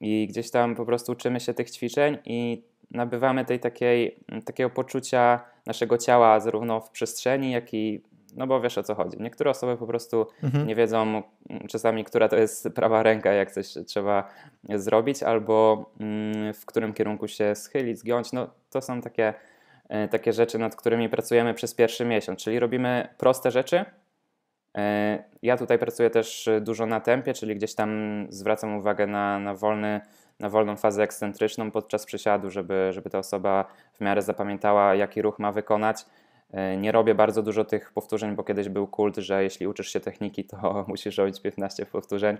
S2: i gdzieś tam po prostu uczymy się tych ćwiczeń i nabywamy tej takiej, takiego poczucia naszego ciała zarówno w przestrzeni, jak i no bo wiesz o co chodzi. Niektóre osoby po prostu mhm. nie wiedzą mm, czasami, która to jest prawa ręka, jak coś trzeba zrobić, albo mm, w którym kierunku się schylić, zgiąć. No to są takie, e, takie rzeczy, nad którymi pracujemy przez pierwszy miesiąc. Czyli robimy proste rzeczy. E, ja tutaj pracuję też dużo na tempie, czyli gdzieś tam zwracam uwagę na, na wolny na wolną fazę ekscentryczną podczas przysiadu, żeby, żeby ta osoba w miarę zapamiętała, jaki ruch ma wykonać. E, nie robię bardzo dużo tych powtórzeń, bo kiedyś był kult, że jeśli uczysz się techniki, to musisz robić 15 powtórzeń.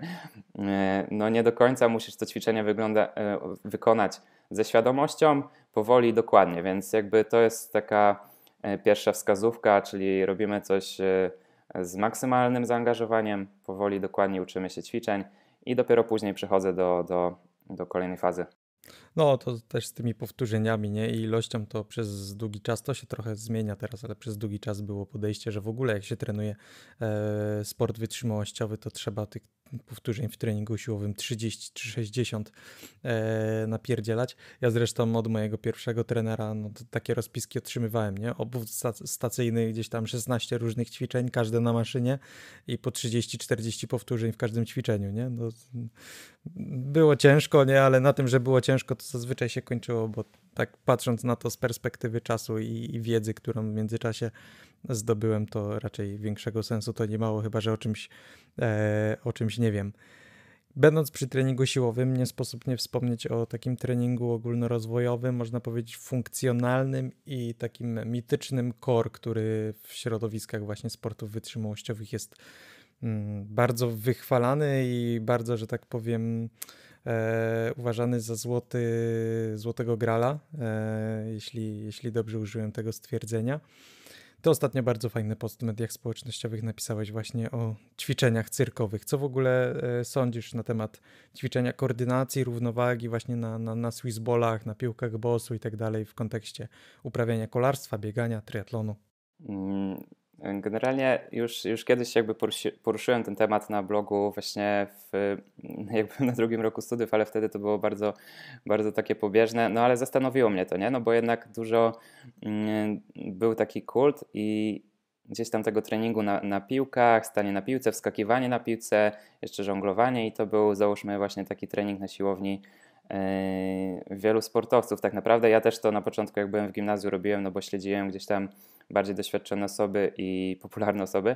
S2: E, no nie do końca musisz to ćwiczenie wygląda, e, wykonać ze świadomością, powoli i dokładnie, więc jakby to jest taka pierwsza wskazówka, czyli robimy coś z maksymalnym zaangażowaniem, powoli, dokładnie uczymy się ćwiczeń i dopiero później przechodzę do, do, do kolejnej fazy.
S1: No, to też z tymi powtórzeniami nie? i ilością to przez długi czas to się trochę zmienia teraz, ale przez długi czas było podejście, że w ogóle jak się trenuje e, sport wytrzymałościowy, to trzeba tych powtórzeń w treningu siłowym 30 czy 60 e, napierdzielać. Ja zresztą od mojego pierwszego trenera no, takie rozpiski otrzymywałem, nie? Obwód stacyjny, gdzieś tam 16 różnych ćwiczeń, każde na maszynie i po 30-40 powtórzeń w każdym ćwiczeniu, nie? No, było ciężko, nie? Ale na tym, że było ciężko, to zazwyczaj się kończyło, bo tak patrząc na to z perspektywy czasu i, i, wiedzy, którą w międzyczasie zdobyłem, to raczej większego sensu to nie mało, chyba że o czymś, e, o czymś nie wiem. Będąc przy treningu siłowym, nie sposób nie wspomnieć o takim treningu ogólnorozwojowym, można powiedzieć funkcjonalnym i takim mitycznym core, który w środowiskach właśnie sportów wytrzymałościowych jest mm, bardzo wychwalany i bardzo, że tak powiem, e, uważany za złoty, złotego grala, e, jeśli, jeśli dobrze użyłem tego stwierdzenia. To ostatnio bardzo fajny post w mediach społecznościowych napisałeś właśnie o ćwiczeniach cyrkowych. Co w ogóle e, sądzisz na temat ćwiczenia koordynacji, równowagi właśnie na, na, na na piłkach bosu i tak dalej w kontekście uprawiania kolarstwa, biegania, triatlonu?
S2: Mm, Generalnie już, już kiedyś jakby poruszy, poruszyłem ten temat na blogu właśnie w, jakby na drugim roku studiów, ale wtedy to było bardzo, bardzo takie pobieżne, no ale zastanowiło mnie to, nie? No bo jednak dużo mm, był taki kult i gdzieś tam tego treningu na, na piłkach, stanie na piłce, wskakiwanie na piłce, jeszcze żonglowanie i to był załóżmy właśnie taki trening na siłowni E, wielu sportowców. Tak naprawdę ja też to na początku, jak byłem w gimnazjum, robiłem, no bo śledziłem gdzieś tam bardziej doświadczone osoby i popularne osoby.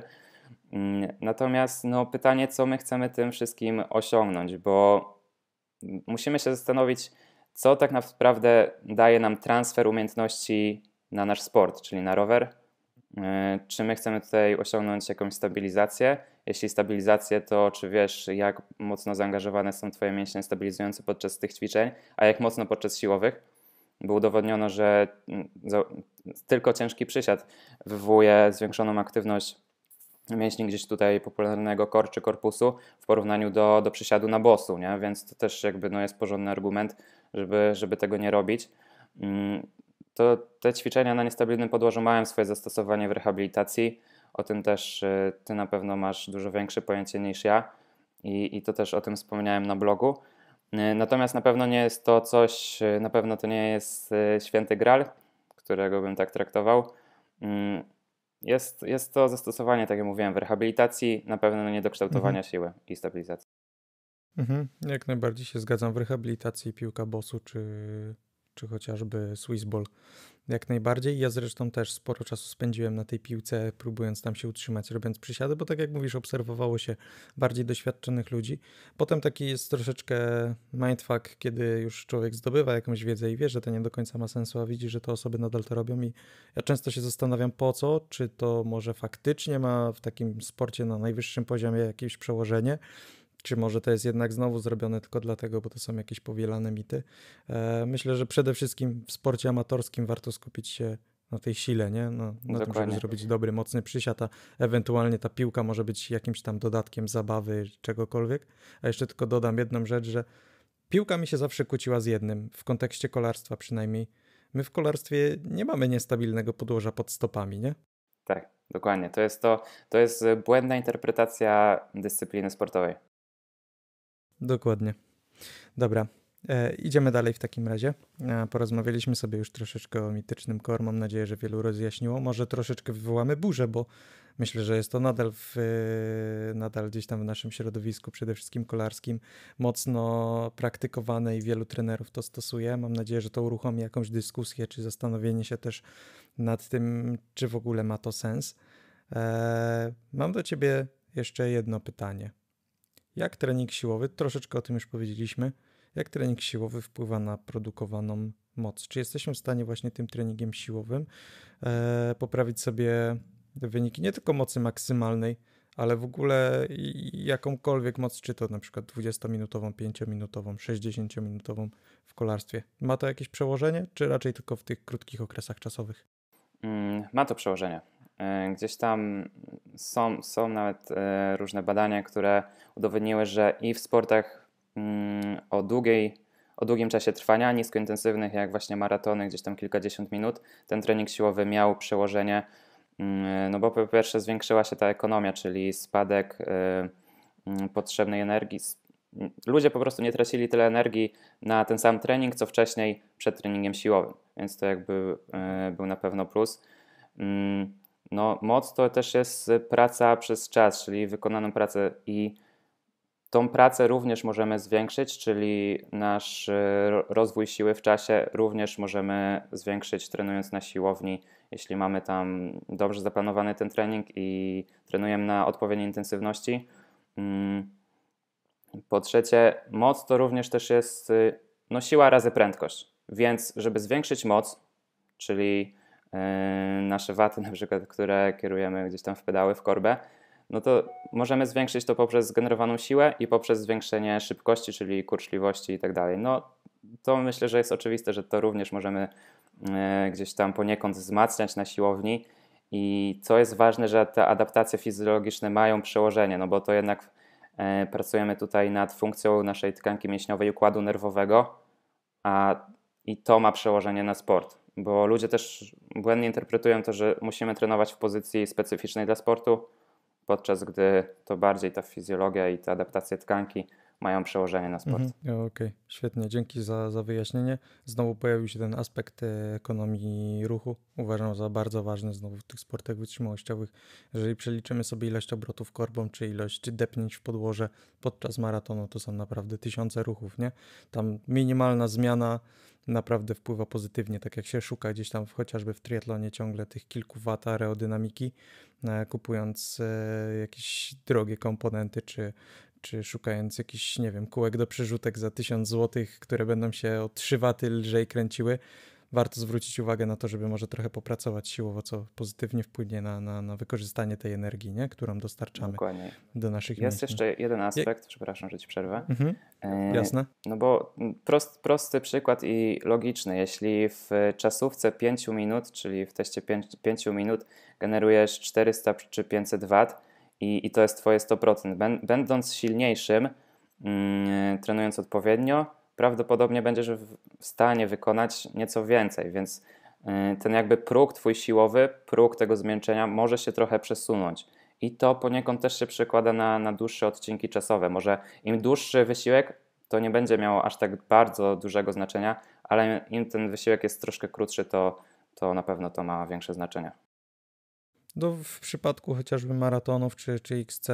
S2: Mm, natomiast no, pytanie, co my chcemy tym wszystkim osiągnąć, bo musimy się zastanowić, co tak naprawdę daje nam transfer umiejętności na nasz sport, czyli na rower, E, czy my chcemy tutaj osiągnąć jakąś stabilizację? Jeśli stabilizację, to czy wiesz, jak mocno zaangażowane są Twoje mięśnie stabilizujące podczas tych ćwiczeń, a jak mocno podczas siłowych? Bo udowodniono, że mm, tylko ciężki przysiad wywołuje zwiększoną aktywność mięśni gdzieś tutaj popularnego kor czy korpusu w porównaniu do, do przysiadu na bosu, nie? więc to też jakby no, jest porządny argument, żeby, żeby tego nie robić. Mm, to te ćwiczenia na niestabilnym podłożu mają swoje zastosowanie w rehabilitacji. O tym też y, ty na pewno masz dużo większe pojęcie niż ja i, i to też o tym wspomniałem na blogu. Y, natomiast na pewno nie jest to coś, y, na pewno to nie jest święty gral, którego bym tak traktował. Mm, jest, jest to zastosowanie, tak jak mówiłem, w rehabilitacji, na pewno nie do kształtowania mhm. siły i stabilizacji.
S1: Mhm. Jak najbardziej się zgadzam w rehabilitacji piłka bosu czy czy chociażby Swiss Ball. Jak najbardziej. Ja zresztą też sporo czasu spędziłem na tej piłce, próbując tam się utrzymać, robiąc przysiady, bo tak jak mówisz, obserwowało się bardziej doświadczonych ludzi. Potem taki jest troszeczkę mindfuck, kiedy już człowiek zdobywa jakąś wiedzę i wie, że to nie do końca ma sensu, a widzi, że te osoby nadal to robią. I ja często się zastanawiam, po co, czy to może faktycznie ma w takim sporcie na najwyższym poziomie jakieś przełożenie, czy może to jest jednak znowu zrobione tylko dlatego, bo to są jakieś powielane mity. E, myślę, że przede wszystkim w sporcie amatorskim warto skupić się na tej sile, nie? No, na Dokładnie. tym, żeby zrobić dobry, mocny przysiad, a ewentualnie ta piłka może być jakimś tam dodatkiem zabawy, czegokolwiek. A jeszcze tylko dodam jedną rzecz, że piłka mi się zawsze kłóciła z jednym, w kontekście kolarstwa przynajmniej. My w kolarstwie nie mamy niestabilnego podłoża pod stopami, nie?
S2: Tak, dokładnie. To jest to, to jest błędna interpretacja dyscypliny sportowej.
S1: Dokładnie. Dobra. E, idziemy dalej w takim razie. E, porozmawialiśmy sobie już troszeczkę o mitycznym core. Mam nadzieję, że wielu rozjaśniło. Może troszeczkę wywołamy burzę, bo myślę, że jest to nadal, w, e, nadal gdzieś tam w naszym środowisku, przede wszystkim kolarskim, mocno praktykowane i wielu trenerów to stosuje. Mam nadzieję, że to uruchomi jakąś dyskusję, czy zastanowienie się też nad tym, czy w ogóle ma to sens. E, mam do ciebie jeszcze jedno pytanie. Jak trening siłowy, troszeczkę o tym już powiedzieliśmy, jak trening siłowy wpływa na produkowaną moc? Czy jesteśmy w stanie właśnie tym treningiem siłowym e, poprawić sobie wyniki nie tylko mocy maksymalnej, ale w ogóle jakąkolwiek moc, czy to na przykład 20-minutową, 5-minutową, 60-minutową w kolarstwie. Ma to jakieś przełożenie, czy raczej tylko w tych krótkich okresach czasowych?
S2: Mm, ma to przełożenie. E, gdzieś tam są, są nawet e, różne badania, które udowodniły, że i w sportach mm, o, długiej, o długim czasie trwania, niskointensywnych, jak właśnie maratony, gdzieś tam kilkadziesiąt minut, ten trening siłowy miał przełożenie, mm, no bo po pierwsze zwiększyła się ta ekonomia, czyli spadek e, mm, potrzebnej energii. Ludzie po prostu nie tracili tyle energii na ten sam trening, co wcześniej przed treningiem siłowym, więc to jakby był na pewno plus. No, moc to też jest y, praca przez czas, czyli wykonaną pracę i tą pracę również możemy zwiększyć, czyli nasz y, rozwój siły w czasie również możemy zwiększyć trenując na siłowni. Jeśli mamy tam dobrze zaplanowany ten trening i trenujemy na odpowiedniej intensywności. Mm, po trzecie, moc to również też jest y, no, siła razy prędkość. Więc, żeby zwiększyć moc, czyli E, nasze waty na przykład, które kierujemy gdzieś tam w pedały, w korbę, no to możemy zwiększyć to poprzez generowaną siłę i poprzez zwiększenie szybkości, czyli kurczliwości i tak dalej. No to myślę, że jest oczywiste, że to również możemy e, gdzieś tam poniekąd wzmacniać na siłowni i co jest ważne, że te adaptacje fizjologiczne mają przełożenie, no bo to jednak e, pracujemy tutaj nad funkcją naszej tkanki mięśniowej układu nerwowego, a i to ma przełożenie na sport bo ludzie też błędnie interpretują to, że musimy trenować w pozycji specyficznej dla sportu, podczas gdy to bardziej ta fizjologia i ta adaptacja tkanki mają przełożenie na sport. Mhm.
S1: Okej, okay. świetnie, dzięki za, za wyjaśnienie. Znowu pojawił się ten aspekt e, ekonomii ruchu. Uważam za bardzo ważny znowu w tych sportach wytrzymałościowych. Jeżeli przeliczymy sobie ilość obrotów korbą, czy ilość depnięć w podłoże podczas maratonu, to są naprawdę tysiące ruchów, nie? Tam minimalna zmiana naprawdę wpływa pozytywnie, tak jak się szuka gdzieś tam chociażby w triatlonie ciągle tych kilku wat aerodynamiki, e, kupując e, jakieś drogie komponenty, czy czy szukając jakichś, nie wiem, kółek do przerzutek za 1000 zł, które będą się o 3 waty lżej kręciły, warto zwrócić uwagę na to, żeby może trochę popracować siłowo, co pozytywnie wpłynie na, na, na wykorzystanie tej energii, nie? którą dostarczamy Dokładnie. do naszych Jest mięśni.
S2: jeszcze jeden aspekt, Je... przepraszam, że ci przerwę. Mhm. E, Jasne. E, no bo prost, prosty przykład i logiczny. Jeśli w czasówce 5 minut, czyli w teście 5, minut generujesz 400 czy 500 wat i, i to jest Twoje 100%. Będąc silniejszym, mm, trenując odpowiednio, prawdopodobnie będziesz w stanie wykonać nieco więcej, więc y, ten jakby próg twój siłowy, próg tego zmęczenia może się trochę przesunąć. I to poniekąd też się przekłada na, na dłuższe odcinki czasowe. Może im dłuższy wysiłek, to nie będzie miało aż tak bardzo dużego znaczenia, ale im ten wysiłek jest troszkę krótszy, to, to na pewno to ma większe znaczenie.
S1: No, w przypadku chociażby maratonów czy, czy XC,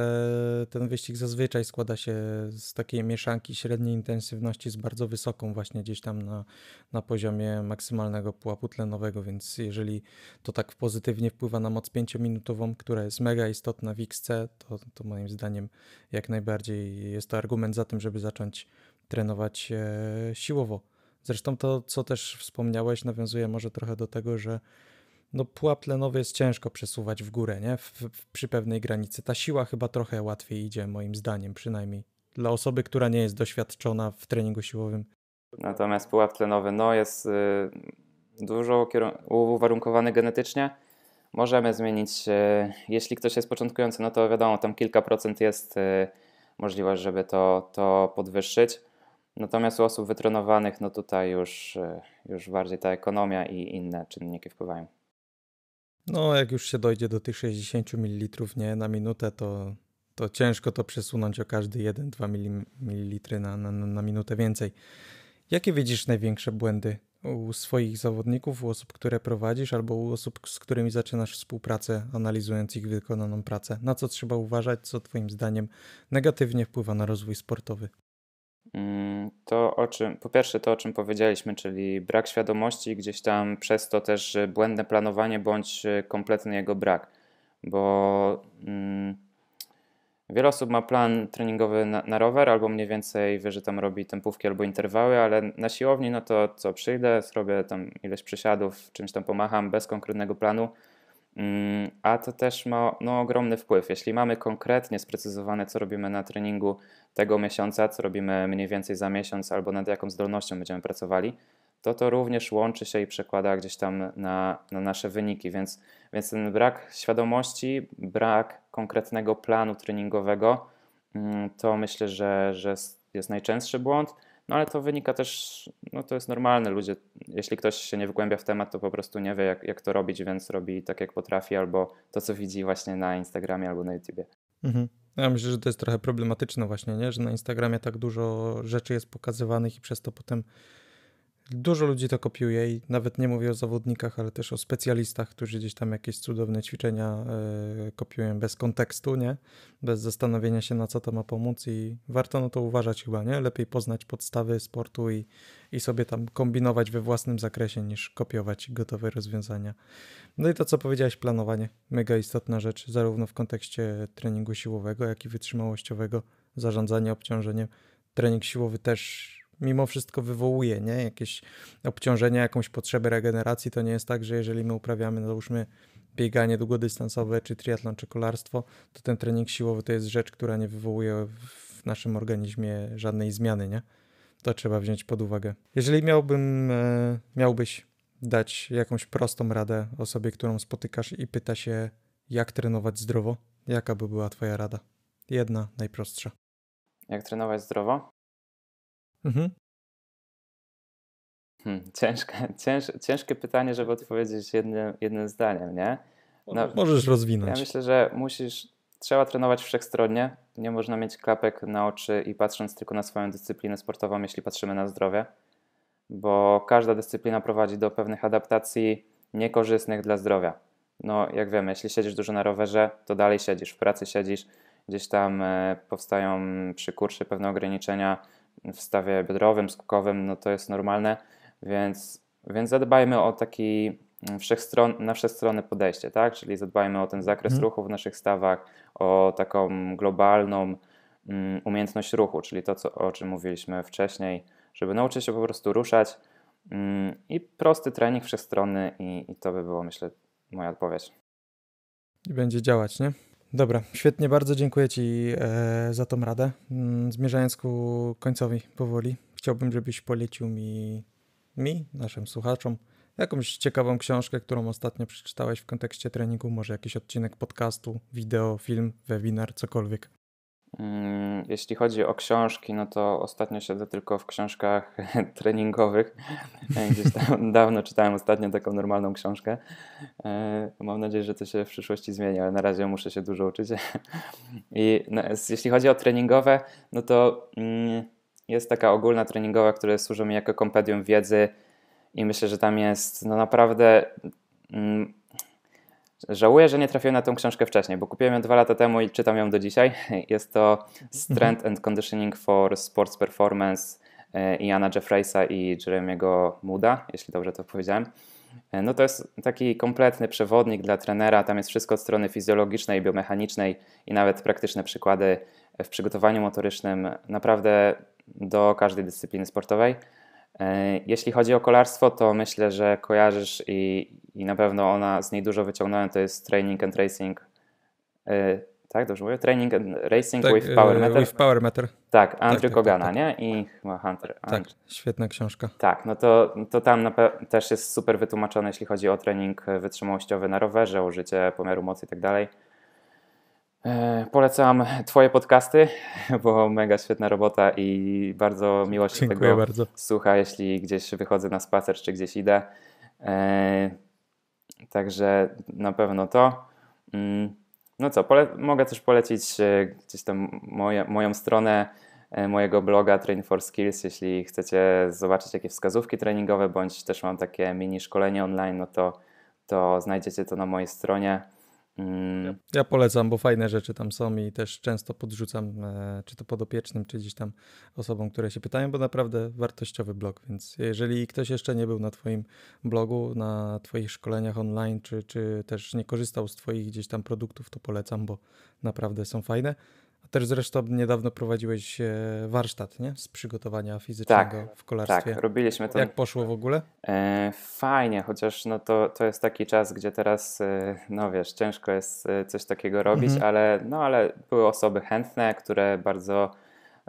S1: ten wyścig zazwyczaj składa się z takiej mieszanki średniej intensywności z bardzo wysoką, właśnie gdzieś tam na, na poziomie maksymalnego pułapu tlenowego. Więc jeżeli to tak pozytywnie wpływa na moc 5-minutową, która jest mega istotna w XC, to, to moim zdaniem jak najbardziej jest to argument za tym, żeby zacząć trenować e, siłowo. Zresztą to, co też wspomniałeś, nawiązuje może trochę do tego, że no pułap tlenowy jest ciężko przesuwać w górę, nie? W, w, przy pewnej granicy. Ta siła chyba trochę łatwiej idzie, moim zdaniem, przynajmniej dla osoby, która nie jest doświadczona w treningu siłowym.
S2: Natomiast pułap tlenowy, no jest y, dużo uwarunkowany genetycznie. Możemy zmienić, y, jeśli ktoś jest początkujący, no to wiadomo, tam kilka procent jest y, możliwość, żeby to, to podwyższyć. Natomiast u osób wytrenowanych, no tutaj już, y, już bardziej ta ekonomia i inne czynniki wpływają.
S1: No, jak już się dojdzie do tych 60 ml nie, na minutę, to, to ciężko to przesunąć o każdy 1-2 ml na, na, na minutę więcej. Jakie widzisz największe błędy u swoich zawodników, u osób, które prowadzisz, albo u osób, z którymi zaczynasz współpracę, analizując ich wykonaną pracę? Na co trzeba uważać, co Twoim zdaniem negatywnie wpływa na rozwój sportowy?
S2: Mm, to o czym, po pierwsze to o czym powiedzieliśmy, czyli brak świadomości, gdzieś tam przez to też błędne planowanie bądź e, kompletny jego brak, bo mm, wiele osób ma plan treningowy na, na, rower albo mniej więcej wie, że tam robi tempówki albo interwały, ale na siłowni no to co, przyjdę, zrobię tam ileś przysiadów, czymś tam pomacham bez konkretnego planu, Mm, a to też ma no, ogromny wpływ. Jeśli mamy konkretnie sprecyzowane, co robimy na treningu tego miesiąca, co robimy mniej więcej za miesiąc, albo nad jaką zdolnością będziemy pracowali, to to również łączy się i przekłada gdzieś tam na, na nasze wyniki. Więc, więc ten brak świadomości, brak konkretnego planu treningowego, mm, to myślę, że, że jest najczęstszy błąd. No ale to wynika też, no to jest normalne. Ludzie, jeśli ktoś się nie wgłębia w temat, to po prostu nie wie, jak, jak to robić, więc robi tak, jak potrafi, albo to, co widzi właśnie na Instagramie albo na YouTubie.
S1: Mhm. Ja myślę, że to jest trochę problematyczne właśnie, nie? że na Instagramie tak dużo rzeczy jest pokazywanych i przez to potem Dużo ludzi to kopiuje i nawet nie mówię o zawodnikach, ale też o specjalistach, którzy gdzieś tam jakieś cudowne ćwiczenia e, kopiują bez kontekstu, nie? Bez zastanowienia się, na co to ma pomóc i warto na to uważać chyba, nie? Lepiej poznać podstawy sportu i, i sobie tam kombinować we własnym zakresie, niż kopiować gotowe rozwiązania. No i to, co powiedziałeś, planowanie. Mega istotna rzecz, zarówno w kontekście treningu siłowego, jak i wytrzymałościowego, zarządzania obciążeniem. Trening siłowy też mimo wszystko wywołuje, nie? Jakieś obciążenie, jakąś potrzebę regeneracji. To nie jest tak, że jeżeli my uprawiamy, no załóżmy, bieganie długodystansowe, czy triatlon, czy kolarstwo, to ten trening siłowy to jest rzecz, która nie wywołuje w naszym organizmie żadnej zmiany, nie? To trzeba wziąć pod uwagę. Jeżeli miałbym, e, miałbyś dać jakąś prostą radę osobie, którą spotykasz i pyta się, jak trenować zdrowo, jaka by była Twoja rada? Jedna najprostsza.
S2: Jak trenować zdrowo? Mhm. Hmm, ciężkie, cięż, ciężkie pytanie, żeby odpowiedzieć jednym, jednym zdaniem, nie? No, Możesz rozwinąć. Ja myślę, że musisz, trzeba trenować wszechstronnie. Nie można mieć klapek na oczy i patrząc tylko na swoją dyscyplinę sportową, jeśli patrzymy na zdrowie, bo każda dyscyplina prowadzi do pewnych adaptacji niekorzystnych dla zdrowia. No, jak wiemy, jeśli siedzisz dużo na rowerze, to dalej siedzisz, w pracy siedzisz, gdzieś tam e, powstają przy kursie pewne ograniczenia w stawie biodrowym, skokowym, no to jest normalne, więc, więc zadbajmy o taki mm, wszechstron, na wszechstronne podejście, tak? Czyli zadbajmy o ten mhm. zakres hmm. ruchu w naszych stawach, o taką globalną mm, umiejętność ruchu, czyli to, co, o czym mówiliśmy wcześniej, żeby nauczyć się po prostu ruszać mm, i prosty trening wszechstronny i, i to by było, myślę, moja odpowiedź.
S1: I będzie działać, nie? Dobra, świetnie, bardzo dziękuję Ci e, za tą radę. Mm, zmierzając ku końcowi powoli, chciałbym, żebyś polecił mi, mi, naszym słuchaczom, jakąś ciekawą książkę, którą ostatnio przeczytałeś w kontekście treningu, może jakiś odcinek podcastu, wideo, film, webinar, cokolwiek.
S2: Mm, jeśli chodzi o książki, no to ostatnio siedzę tylko w książkach treningowych. E, gdzieś tam dawno czytałem ostatnio taką normalną książkę. E, mam nadzieję, że to się w przyszłości zmieni, ale na razie muszę się dużo uczyć. I no, jeśli chodzi o treningowe, no to mm, jest taka ogólna treningowa, która służy mi jako kompendium wiedzy i myślę, że tam jest no naprawdę mm, Żałuję, że nie trafiłem na tę książkę wcześniej, bo kupiłem ją dwa lata temu i czytam ją do dzisiaj. Jest to Strength and Conditioning for Sports Performance e, Iana Jeffreysa i Jeremiego Muda, jeśli dobrze to powiedziałem. E, no to jest taki kompletny przewodnik dla trenera. Tam jest wszystko od strony fizjologicznej, biomechanicznej i nawet praktyczne przykłady w przygotowaniu motorycznym, naprawdę do każdej dyscypliny sportowej. E, jeśli chodzi o kolarstwo, to myślę, że kojarzysz i, i na pewno ona z niej dużo wyciągnąłem, to jest Training and Racing. E, tak, dobrze mówię? Training and Racing tak, with e, Power Meter. With Power Meter. Tak, tak Andrew tak, tak, Kogana, tak, nie? I chyba Hunter. Tak,
S1: świetna książka.
S2: Tak, no to, to tam też jest super wytłumaczone, jeśli chodzi o trening wytrzymałościowy na rowerze, użycie pomiaru mocy i tak dalej. E, polecam Twoje podcasty, bo mega świetna robota i bardzo miło się Dziękuję tego bardzo. słucha, jeśli gdzieś wychodzę na spacer czy gdzieś idę. E, także na pewno to. Mm, no co, mogę też polecić e, gdzieś tam moje, moją stronę mojego bloga Train for Skills. Jeśli chcecie zobaczyć jakieś wskazówki treningowe, bądź też mam takie mini szkolenie online, no to, to znajdziecie to na mojej stronie. Mm.
S1: Ja polecam, bo fajne rzeczy tam są i też często podrzucam, e, czy to podopiecznym, czy gdzieś tam osobom, które się pytają, bo naprawdę wartościowy blog. Więc jeżeli ktoś jeszcze nie był na Twoim blogu, na Twoich szkoleniach online, czy, czy też nie korzystał z Twoich gdzieś tam produktów, to polecam, bo naprawdę są fajne. A też zresztą niedawno prowadziłeś e, warsztat, nie? Z przygotowania fizycznego tak, w kolarstwie. Tak, robiliśmy to. Jak poszło w ogóle?
S2: E, fajnie, chociaż no to, to jest taki czas, gdzie teraz, e, no wiesz, ciężko jest e, coś takiego robić, mhm. ale, no, ale były osoby chętne, które bardzo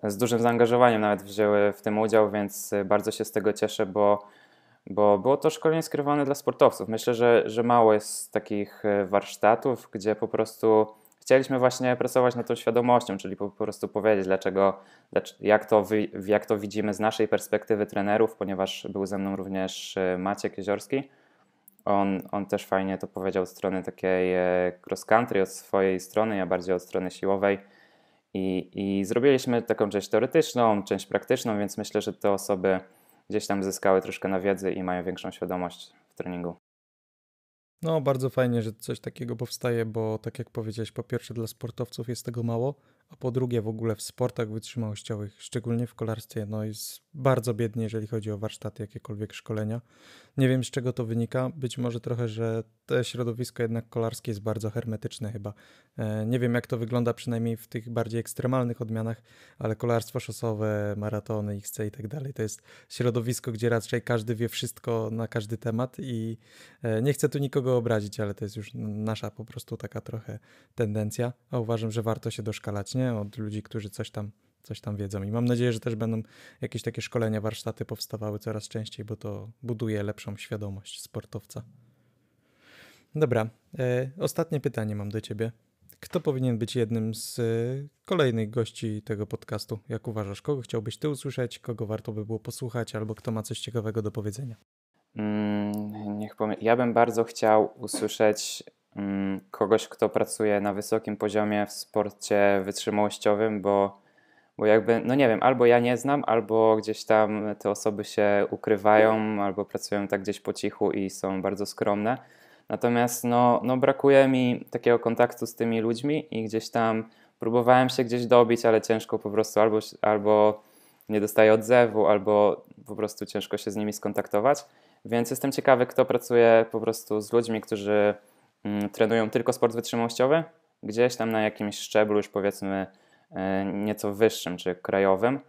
S2: z dużym zaangażowaniem nawet wzięły w tym udział, więc bardzo się z tego cieszę, bo bo było to szkolenie skierowane dla sportowców. Myślę, że, że mało jest takich warsztatów, gdzie po prostu chcieliśmy właśnie pracować nad tą świadomością, czyli po, prostu powiedzieć, dlaczego, jak to, jak to widzimy z naszej perspektywy trenerów, ponieważ był ze mną również e, Maciek Jeziorski. On, on też fajnie to powiedział od strony takiej e, cross country, od swojej strony, ja bardziej od strony siłowej. I, I zrobiliśmy taką część teoretyczną, część praktyczną, więc myślę, że te osoby gdzieś tam zyskały troszkę na wiedzy i mają większą świadomość w treningu.
S1: No, bardzo fajnie, że coś takiego powstaje, bo tak jak powiedziałeś, po pierwsze dla sportowców jest tego mało, a po drugie w ogóle w sportach wytrzymałościowych, szczególnie w kolarstwie, no jest bardzo biednie, jeżeli chodzi o warsztaty, jakiekolwiek szkolenia. Nie wiem z czego to wynika, być może trochę, że to środowisko jednak kolarskie jest bardzo hermetyczne chyba. E, nie wiem, jak to wygląda przynajmniej w tych bardziej ekstremalnych odmianach, ale kolarstwo szosowe, maratony, XC i tak dalej to jest środowisko, gdzie raczej każdy wie wszystko na każdy temat i e, nie chcę tu nikogo obrazić, ale to jest już nasza po prostu taka trochę tendencja, a uważam, że warto się doszkalać, nie? Od ludzi, którzy coś tam coś tam wiedzą. I mam nadzieję, że też będą jakieś takie szkolenia, warsztaty powstawały coraz częściej, bo to buduje lepszą świadomość sportowca. Dobra, e, ostatnie pytanie mam do ciebie. Kto powinien być jednym z y, kolejnych gości tego podcastu? Jak uważasz, kogo chciałbyś ty usłyszeć, kogo warto by było posłuchać, albo kto ma coś ciekawego do powiedzenia?
S2: Mm, niech powiem. Ja bym bardzo chciał usłyszeć mm, kogoś, kto pracuje na wysokim poziomie w sporcie wytrzymałościowym, bo, bo jakby, no nie wiem, albo ja nie znam, albo gdzieś tam te osoby się ukrywają, albo pracują tak gdzieś po cichu i są bardzo skromne Natomiast no, no brakuje mi takiego kontaktu z tymi ludźmi i gdzieś tam próbowałem się gdzieś dobić, ale ciężko po prostu albo, albo nie dostaję odzewu, albo po prostu ciężko się z nimi skontaktować. Więc jestem ciekawy, kto pracuje po prostu z ludźmi, którzy mm, trenują tylko sport wytrzymałościowy, gdzieś tam na jakimś szczeblu już powiedzmy y, nieco wyższym czy krajowym,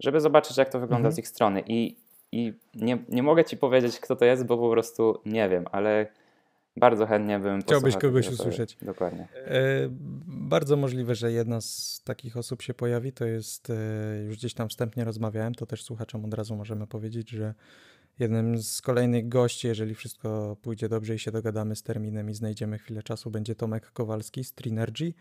S2: żeby zobaczyć, jak to wygląda mhm. z ich strony. I, i nie, nie mogę ci powiedzieć, kto to jest, bo po prostu nie wiem, ale bardzo chętnie bym Chciałbyś kogoś usłyszeć. Dokładnie. E,
S1: bardzo możliwe, że jedna z takich osób się pojawi. To jest, e, już gdzieś tam wstępnie rozmawiałem, to też słuchaczom od razu możemy powiedzieć, że jednym z kolejnych gości, jeżeli wszystko pójdzie dobrze i się dogadamy z terminem i znajdziemy chwilę czasu, będzie Tomek Kowalski z Trinergy.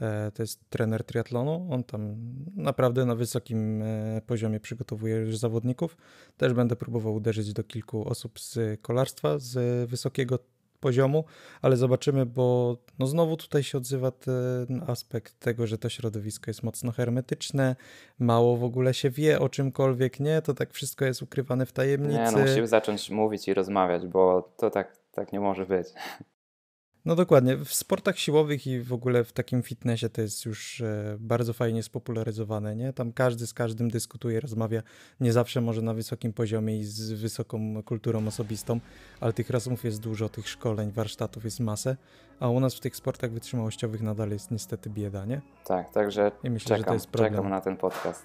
S1: E, to jest trener triatlonu. On tam naprawdę na wysokim e, poziomie przygotowuje już zawodników. Też będę próbował uderzyć do kilku osób z kolarstwa, z wysokiego poziomu, ale zobaczymy, bo no znowu tutaj się odzywa ten aspekt tego, że to środowisko jest mocno hermetyczne, mało w ogóle się wie o czymkolwiek, nie? To tak wszystko jest ukrywane w tajemnicy. Nie, no musimy
S2: zacząć mówić i rozmawiać, bo to tak, tak nie może być.
S1: No dokładnie. W sportach siłowych i w ogóle w takim fitnessie to jest już e, bardzo fajnie spopularyzowane, nie? Tam każdy z każdym dyskutuje, rozmawia, nie zawsze może na wysokim poziomie i z wysoką kulturą osobistą, ale tych rozmów jest dużo, tych szkoleń, warsztatów jest masę, a u nas w tych sportach wytrzymałościowych nadal jest niestety bieda, nie?
S2: Tak, także I myślę, czekam, że to jest problem. czekam na ten podcast.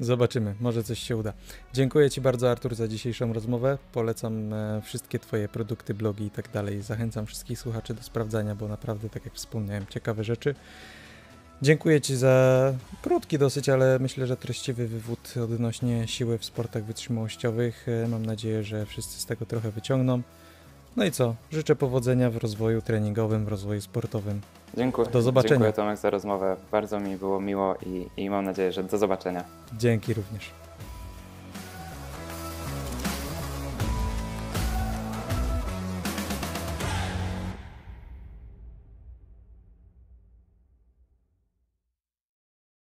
S1: Zobaczymy, może coś się uda. Dziękuję Ci bardzo, Artur, za dzisiejszą rozmowę. Polecam e, wszystkie Twoje produkty, blogi i tak dalej. Zachęcam wszystkich słuchaczy do sprawdzania, bo naprawdę, tak jak wspomniałem, ciekawe rzeczy. Dziękuję Ci za krótki dosyć, ale myślę, że treściwy wywód odnośnie siły w sportach wytrzymałościowych. E, mam nadzieję, że wszyscy z tego trochę wyciągną. No i co? Życzę powodzenia w rozwoju treningowym, w rozwoju sportowym.
S2: Dziękuję. Do zobaczenia. Dziękuję Tomek za rozmowę. Bardzo mi było miło i, i mam nadzieję, że do zobaczenia.
S1: Dzięki również.